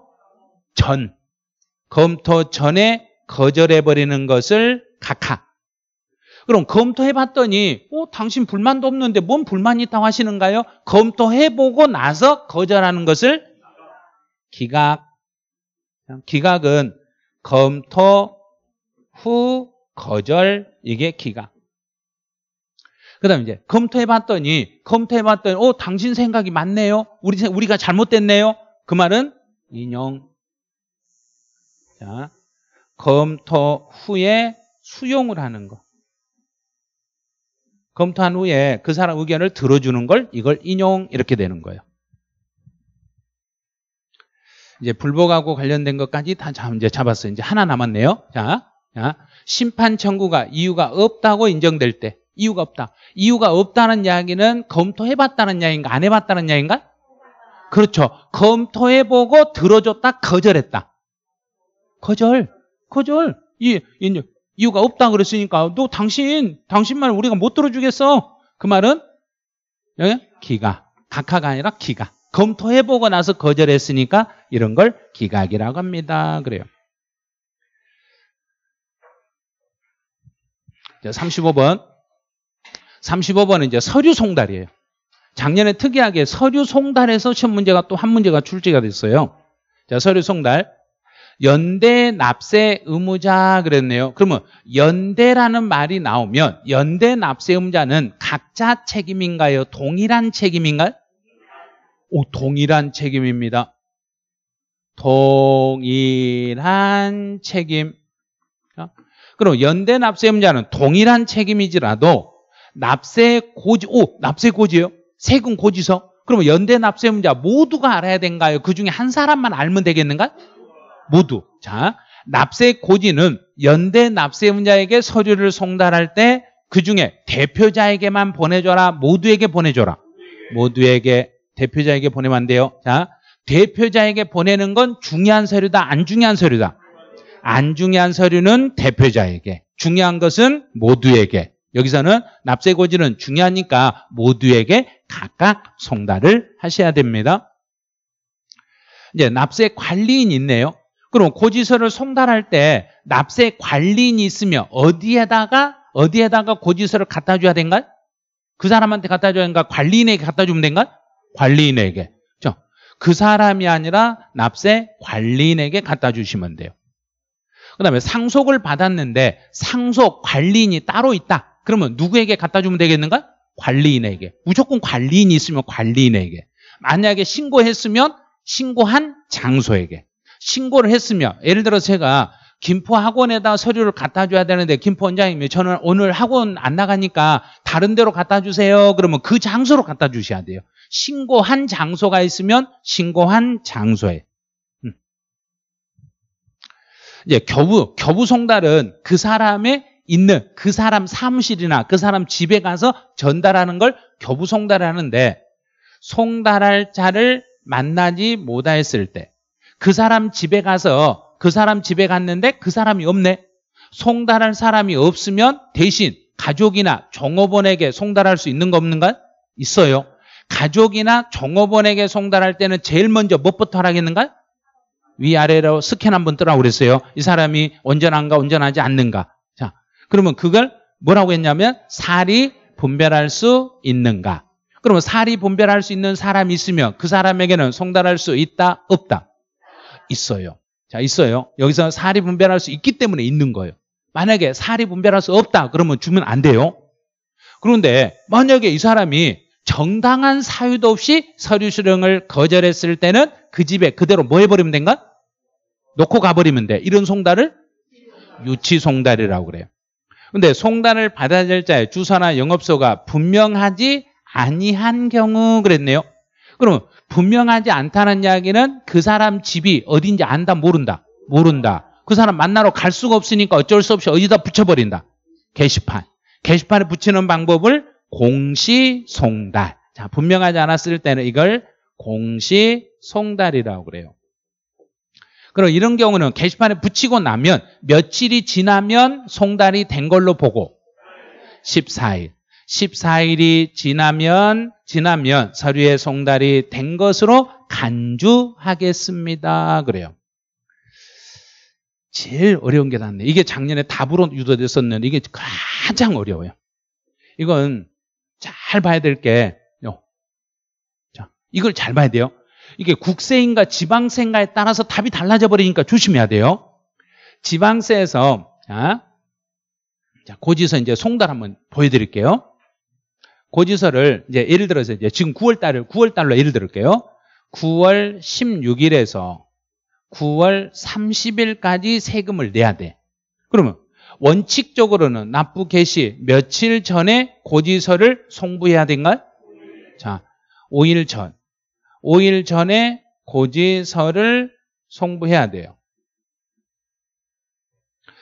전. 검토 전에 거절해버리는 것을 각하. 그럼 검토해봤더니 어, 당신 불만도 없는데 뭔 불만이 있다고 하시는가요? 검토해보고 나서 거절하는 것을 기각. 기각은 검토 후 거절 이게 기각. 그다음 이제 검토해 봤더니 검토해 봤더니 어 당신 생각이 맞네요. 우리 우리가 잘못됐네요. 그 말은 인용. 자. 검토 후에 수용을 하는 거. 검토한 후에 그 사람 의견을 들어주는 걸 이걸 인용 이렇게 되는 거예요. 이제 불복하고 관련된 것까지 다 이제 잡았어요. 이제 하나 남았네요. 자, 자 심판 청구가 이유가 없다고 인정될 때 이유가 없다. 이유가 없다는 이야기는 검토해봤다는 이야기인가 안 해봤다는 이야기인가? 그렇죠. 검토해보고 들어줬다 거절했다. 거절, 거절. 이, 이 이유가 없다 그랬으니까 너 당신, 당신만 우리가 못 들어주겠어. 그 말은 예? 기가 각하가 아니라 기가 검토해보고 나서 거절했으니까 이런 걸 기각이라고 합니다. 그래요. 35번. 35번은 이제 서류 송달이에요. 작년에 특이하게 서류 송달에서 시험 문제가 또 한 문제가 출제가 됐어요. 자, 서류 송달. 연대 납세 의무자 그랬네요. 그러면 연대라는 말이 나오면 연대 납세 의무자는 각자 책임인가요? 동일한 책임인가요? 오, 동일한 책임입니다. 동일한 책임. 그럼 연대 납세 의무자는 동일한 책임이지라도 납세 고지, 오, 납세 고지요? 세금 고지서? 그러면 연대 납세 문제 모두가 알아야 된가요? 그 중에 한 사람만 알면 되겠는가? 모두. 자, 납세 고지는 연대 납세문자에게 서류를 송달할 때 그 중에 대표자에게만 보내줘라, 모두에게 보내줘라. 모두에게, 대표자에게 보내면 안 돼요. 자, 대표자에게 보내는 건 중요한 서류다, 안 중요한 서류다. 안 중요한 서류는 대표자에게, 중요한 것은 모두에게. 여기서는 납세고지는 중요하니까 모두에게 각각 송달을 하셔야 됩니다. 이제 납세 관리인 있네요. 그럼 고지서를 송달할 때 납세 관리인이 있으면 어디에다가 어디에다가 고지서를 갖다 줘야 된가그 사람한테 갖다 줘야 된가? 관리인에게 갖다 주면 된가 관리인에게. 그 사람이 아니라 납세 관리인에게 갖다 주시면 돼요. 그 다음에 상속을 받았는데 상속 관리인이 따로 있다. 그러면 누구에게 갖다 주면 되겠는가? 관리인에게. 무조건 관리인이 있으면 관리인에게. 만약에 신고했으면 신고한 장소에게. 신고를 했으면 예를 들어 제가 김포 학원에다 서류를 갖다 줘야 되는데 김포 원장님이 저는 오늘 학원 안 나가니까 다른 데로 갖다 주세요. 그러면 그 장소로 갖다 주셔야 돼요. 신고한 장소가 있으면 신고한 장소에. 음. 이제 교부, 교부 송달은 그 사람의 있는 그 사람 사무실이나 그 사람 집에 가서 전달하는 걸 교부송달하는데 송달할 자를 만나지 못하였을 때 그 사람 집에 가서 그 사람 집에 갔는데 그 사람이 없네. 송달할 사람이 없으면 대신 가족이나 종업원에게 송달할 수 있는 거 없는가? 있어요. 가족이나 종업원에게 송달할 때는 제일 먼저 무부터 하라겠는가? 위아래로 스캔 한 번 뜨라고 그랬어요. 이 사람이 온전한가 온전하지 않는가. 그러면 그걸 뭐라고 했냐면 살이 분별할 수 있는가? 그러면 살이 분별할 수 있는 사람이 있으면 그 사람에게는 송달할 수 있다, 없다? 있어요. 자, 있어요. 여기서 살이 분별할 수 있기 때문에 있는 거예요. 만약에 살이 분별할 수 없다, 그러면 주면 안 돼요. 그런데 만약에 이 사람이 정당한 사유도 없이 서류 수령을 거절했을 때는 그 집에 그대로 뭐 해버리면 된가? 놓고 가버리면 돼. 이런 송달을 유치송달이라고 그래요. 근데 송단을 받아들 자의 주사나 영업소가 분명하지 아니한 경우 그랬네요. 그러면 분명하지 않다는 이야기는 그 사람 집이 어딘지 안다 모른다. 모른다. 그 사람 만나러 갈 수가 없으니까 어쩔 수 없이 어디다 붙여버린다. 게시판. 게시판에 붙이는 방법을 공시송달. 자, 분명하지 않았을 때는 이걸 공시송달이라고 그래요. 그럼 이런 경우는 게시판에 붙이고 나면 며칠이 지나면 송달이 된 걸로 보고 14일. 14일이 지나면 지나면 서류에 송달이 된 것으로 간주하겠습니다. 그래요. 제일 어려운 게나네 이게 작년에 답으로 유도됐었는데 이게 가장 어려워요. 이건 잘 봐야 될 게, 자, 이걸 잘 봐야 돼요. 이게 국세인가 지방세인가에 따라서 답이 달라져 버리니까 조심해야 돼요. 지방세에서 아? 자, 고지서 이제 송달 한번 보여드릴게요. 고지서를 이제 예를 들어서 이제 지금 9월 달을 9월 달로 예를 들을게요. 9월 16일에서 9월 30일까지 세금을 내야 돼. 그러면 원칙적으로는 납부 개시 며칠 전에 고지서를 송부해야 된가 자, 5일 전. 5일 전에 고지서를 송부해야 돼요.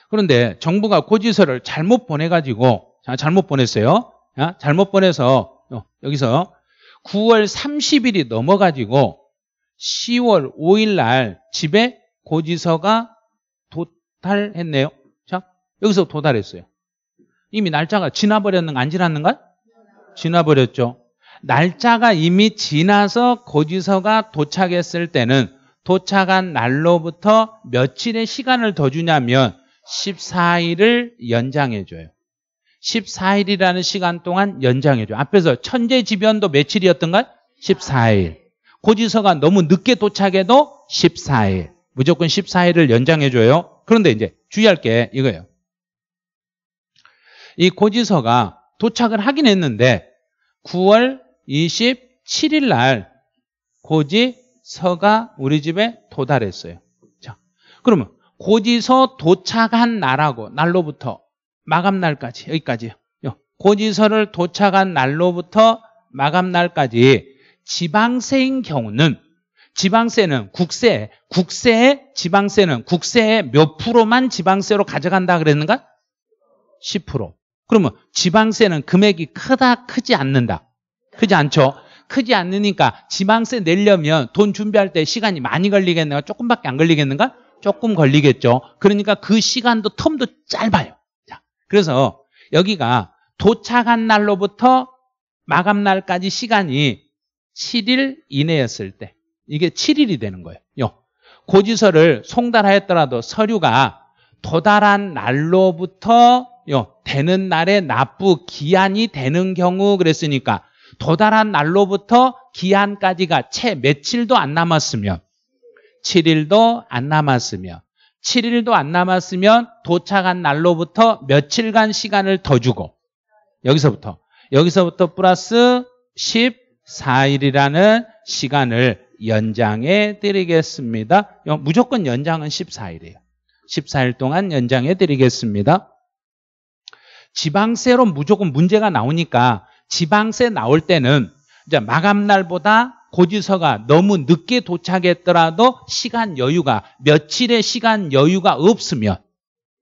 그런데 정부가 고지서를 잘못 보내가지고 잘못 보냈어요. 잘못 보내서 어, 여기서 9월 30일이 넘어가지고 10월 5일 날 집에 고지서가 도달했네요. 자, 여기서 도달했어요. 이미 날짜가 지나버렸는가 안 지났는가? 지나버렸죠. 날짜가 이미 지나서 고지서가 도착했을 때는 도착한 날로부터 며칠의 시간을 더 주냐면 14일을 연장해줘요. 14일이라는 시간 동안 연장해줘요. 앞에서 천재지변도 며칠이었던가? 14일. 고지서가 너무 늦게 도착해도 14일. 무조건 14일을 연장해줘요. 그런데 이제 주의할 게 이거예요. 이 고지서가 도착을 하긴 했는데 9월 27일 날 고지 서가 우리 집에 도달했어요. 자, 그러면 고지서 도착한 날하고 날로부터 마감 날까지 여기까지요. 고지서를 도착한 날로부터 마감 날까지 지방세인 경우는 지방세는 국세, 국세 지방세는 국세의 몇 프로만 지방세로 가져간다 그랬는가? 10%. 그러면 지방세는 금액이 크다 크지 않는다. 크지 않죠? 크지 않으니까 지방세 내려면 돈 준비할 때 시간이 많이 걸리겠는가? 조금밖에 안 걸리겠는가? 조금 걸리겠죠. 그러니까 그 시간도 텀도 짧아요. 자, 그래서 여기가 도착한 날로부터 마감 날까지 시간이 7일 이내였을 때 이게 7일이 되는 거예요. 고지서를 송달하였더라도 서류가 도달한 날로부터 되는 날에 납부 기한이 되는 경우 그랬으니까 도달한 날로부터 기한까지가 채 며칠도 안 남았으면 7일도 안 남았으면 7일도 안 남았으면 도착한 날로부터 며칠간 시간을 더 주고 여기서부터 여기서부터 플러스 14일이라는 시간을 연장해 드리겠습니다. 무조건 연장은 14일이에요. 14일 동안 연장해 드리겠습니다. 지방세로 무조건 문제가 나오니까 지방세 나올 때는 이제 마감날보다 고지서가 너무 늦게 도착했더라도 시간 여유가 며칠의 시간 여유가 없으면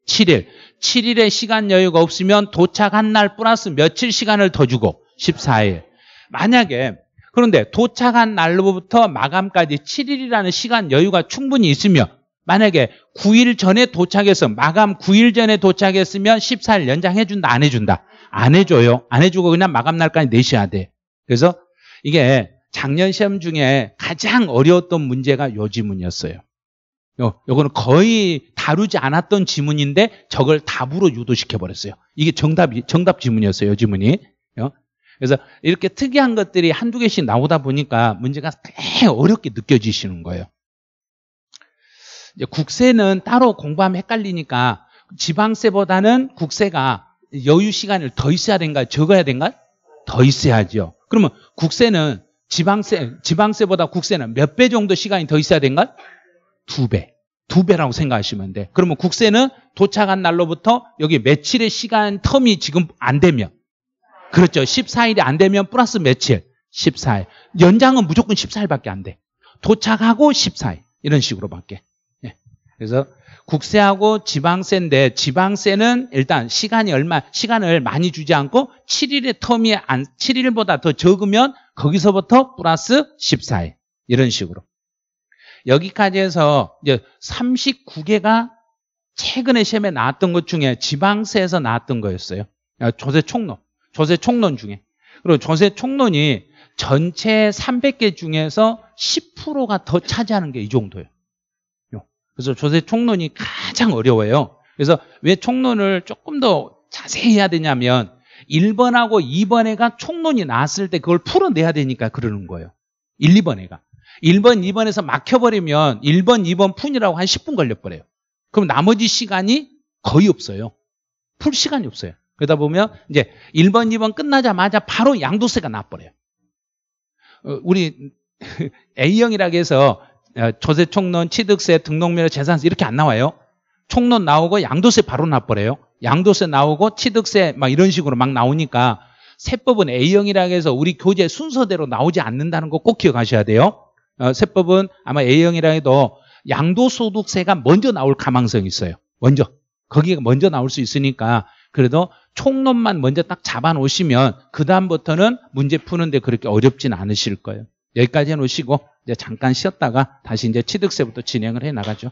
7일 7일의 시간 여유가 없으면 도착한 날 플러스 며칠 시간을 더 주고 14일 만약에 그런데 도착한 날로부터 마감까지 7일이라는 시간 여유가 충분히 있으면 만약에 9일 전에 도착해서 마감 9일 전에 도착했으면 14일 연장해준다 안 해준다 안 해줘요. 안 해주고 그냥 마감날까지 내셔야 돼. 그래서 이게 작년 시험 중에 가장 어려웠던 문제가 요 지문이었어요. 요, 요거는 거의 다루지 않았던 지문인데 저걸 답으로 유도시켜버렸어요. 이게 정답이, 정답 지문이었어요, 요 지문이. 요. 그래서 이렇게 특이한 것들이 한두 개씩 나오다 보니까 문제가 꽤 어렵게 느껴지시는 거예요. 국세는 따로 공부하면 헷갈리니까 지방세보다는 국세가 여유 시간을 더 있어야 된가 적어야 된가? 더 있어야죠. 그러면 국세는 지방세, 지방세보다 국세는 몇 배 정도 시간이 더 있어야 된가? 두 배. 두 배라고 생각하시면 돼. 그러면 국세는 도착한 날로부터 여기 며칠의 시간 텀이 지금 안 되면. 그렇죠. 14일이 안 되면 플러스 며칠. 14일. 연장은 무조건 14일밖에 안 돼. 도착하고 14일. 이런 식으로밖에. 예. 그래서 국세하고 지방세인데 지방세는 일단 시간이 얼마 시간을 많이 주지 않고 7일의 텀이 안 7일보다 더 적으면 거기서부터 플러스 14일 이런 식으로 여기까지 해서 이제 39개가 최근에 시험에 나왔던 것 중에 지방세에서 나왔던 거였어요. 아, 조세 총론, 조세 총론 중에. 그리고 조세 총론이 전체 300개 중에서 10%가 더 차지하는 게 이 정도예요. 그래서 조세 총론이 가장 어려워요. 그래서 왜 총론을 조금 더 자세히 해야 되냐면 1번하고 2번에가 총론이 나왔을 때 그걸 풀어내야 되니까 그러는 거예요. 1, 2번에가. 1번, 2번에서 막혀버리면 1번, 2번 푼이라고 한 10분 걸려버려요. 그럼 나머지 시간이 거의 없어요. 풀 시간이 없어요. 그러다 보면 이제 1번, 2번 끝나자마자 바로 양도세가 나버려요. 어, 우리 (laughs) A형이라고 해서 조세 총론, 취득세, 등록면허, 재산세 이렇게 안 나와요. 총론 나오고 양도세 바로 나버려요. 양도세 나오고 취득세 막 이런 식으로 막 나오니까 세법은 A형이라 해서 우리 교재 순서대로 나오지 않는다는 거 꼭 기억하셔야 돼요. 어, 세법은 아마 A형이라 해도 양도소득세가 먼저 나올 가능성이 있어요. 먼저. 거기가 먼저 나올 수 있으니까 그래도 총론만 먼저 딱 잡아놓으시면 그 다음부터는 문제 푸는데 그렇게 어렵진 않으실 거예요. 여기까지 해놓으시고 이제 잠깐 쉬었다가 다시 이제 취득세부터 진행을 해 나가죠.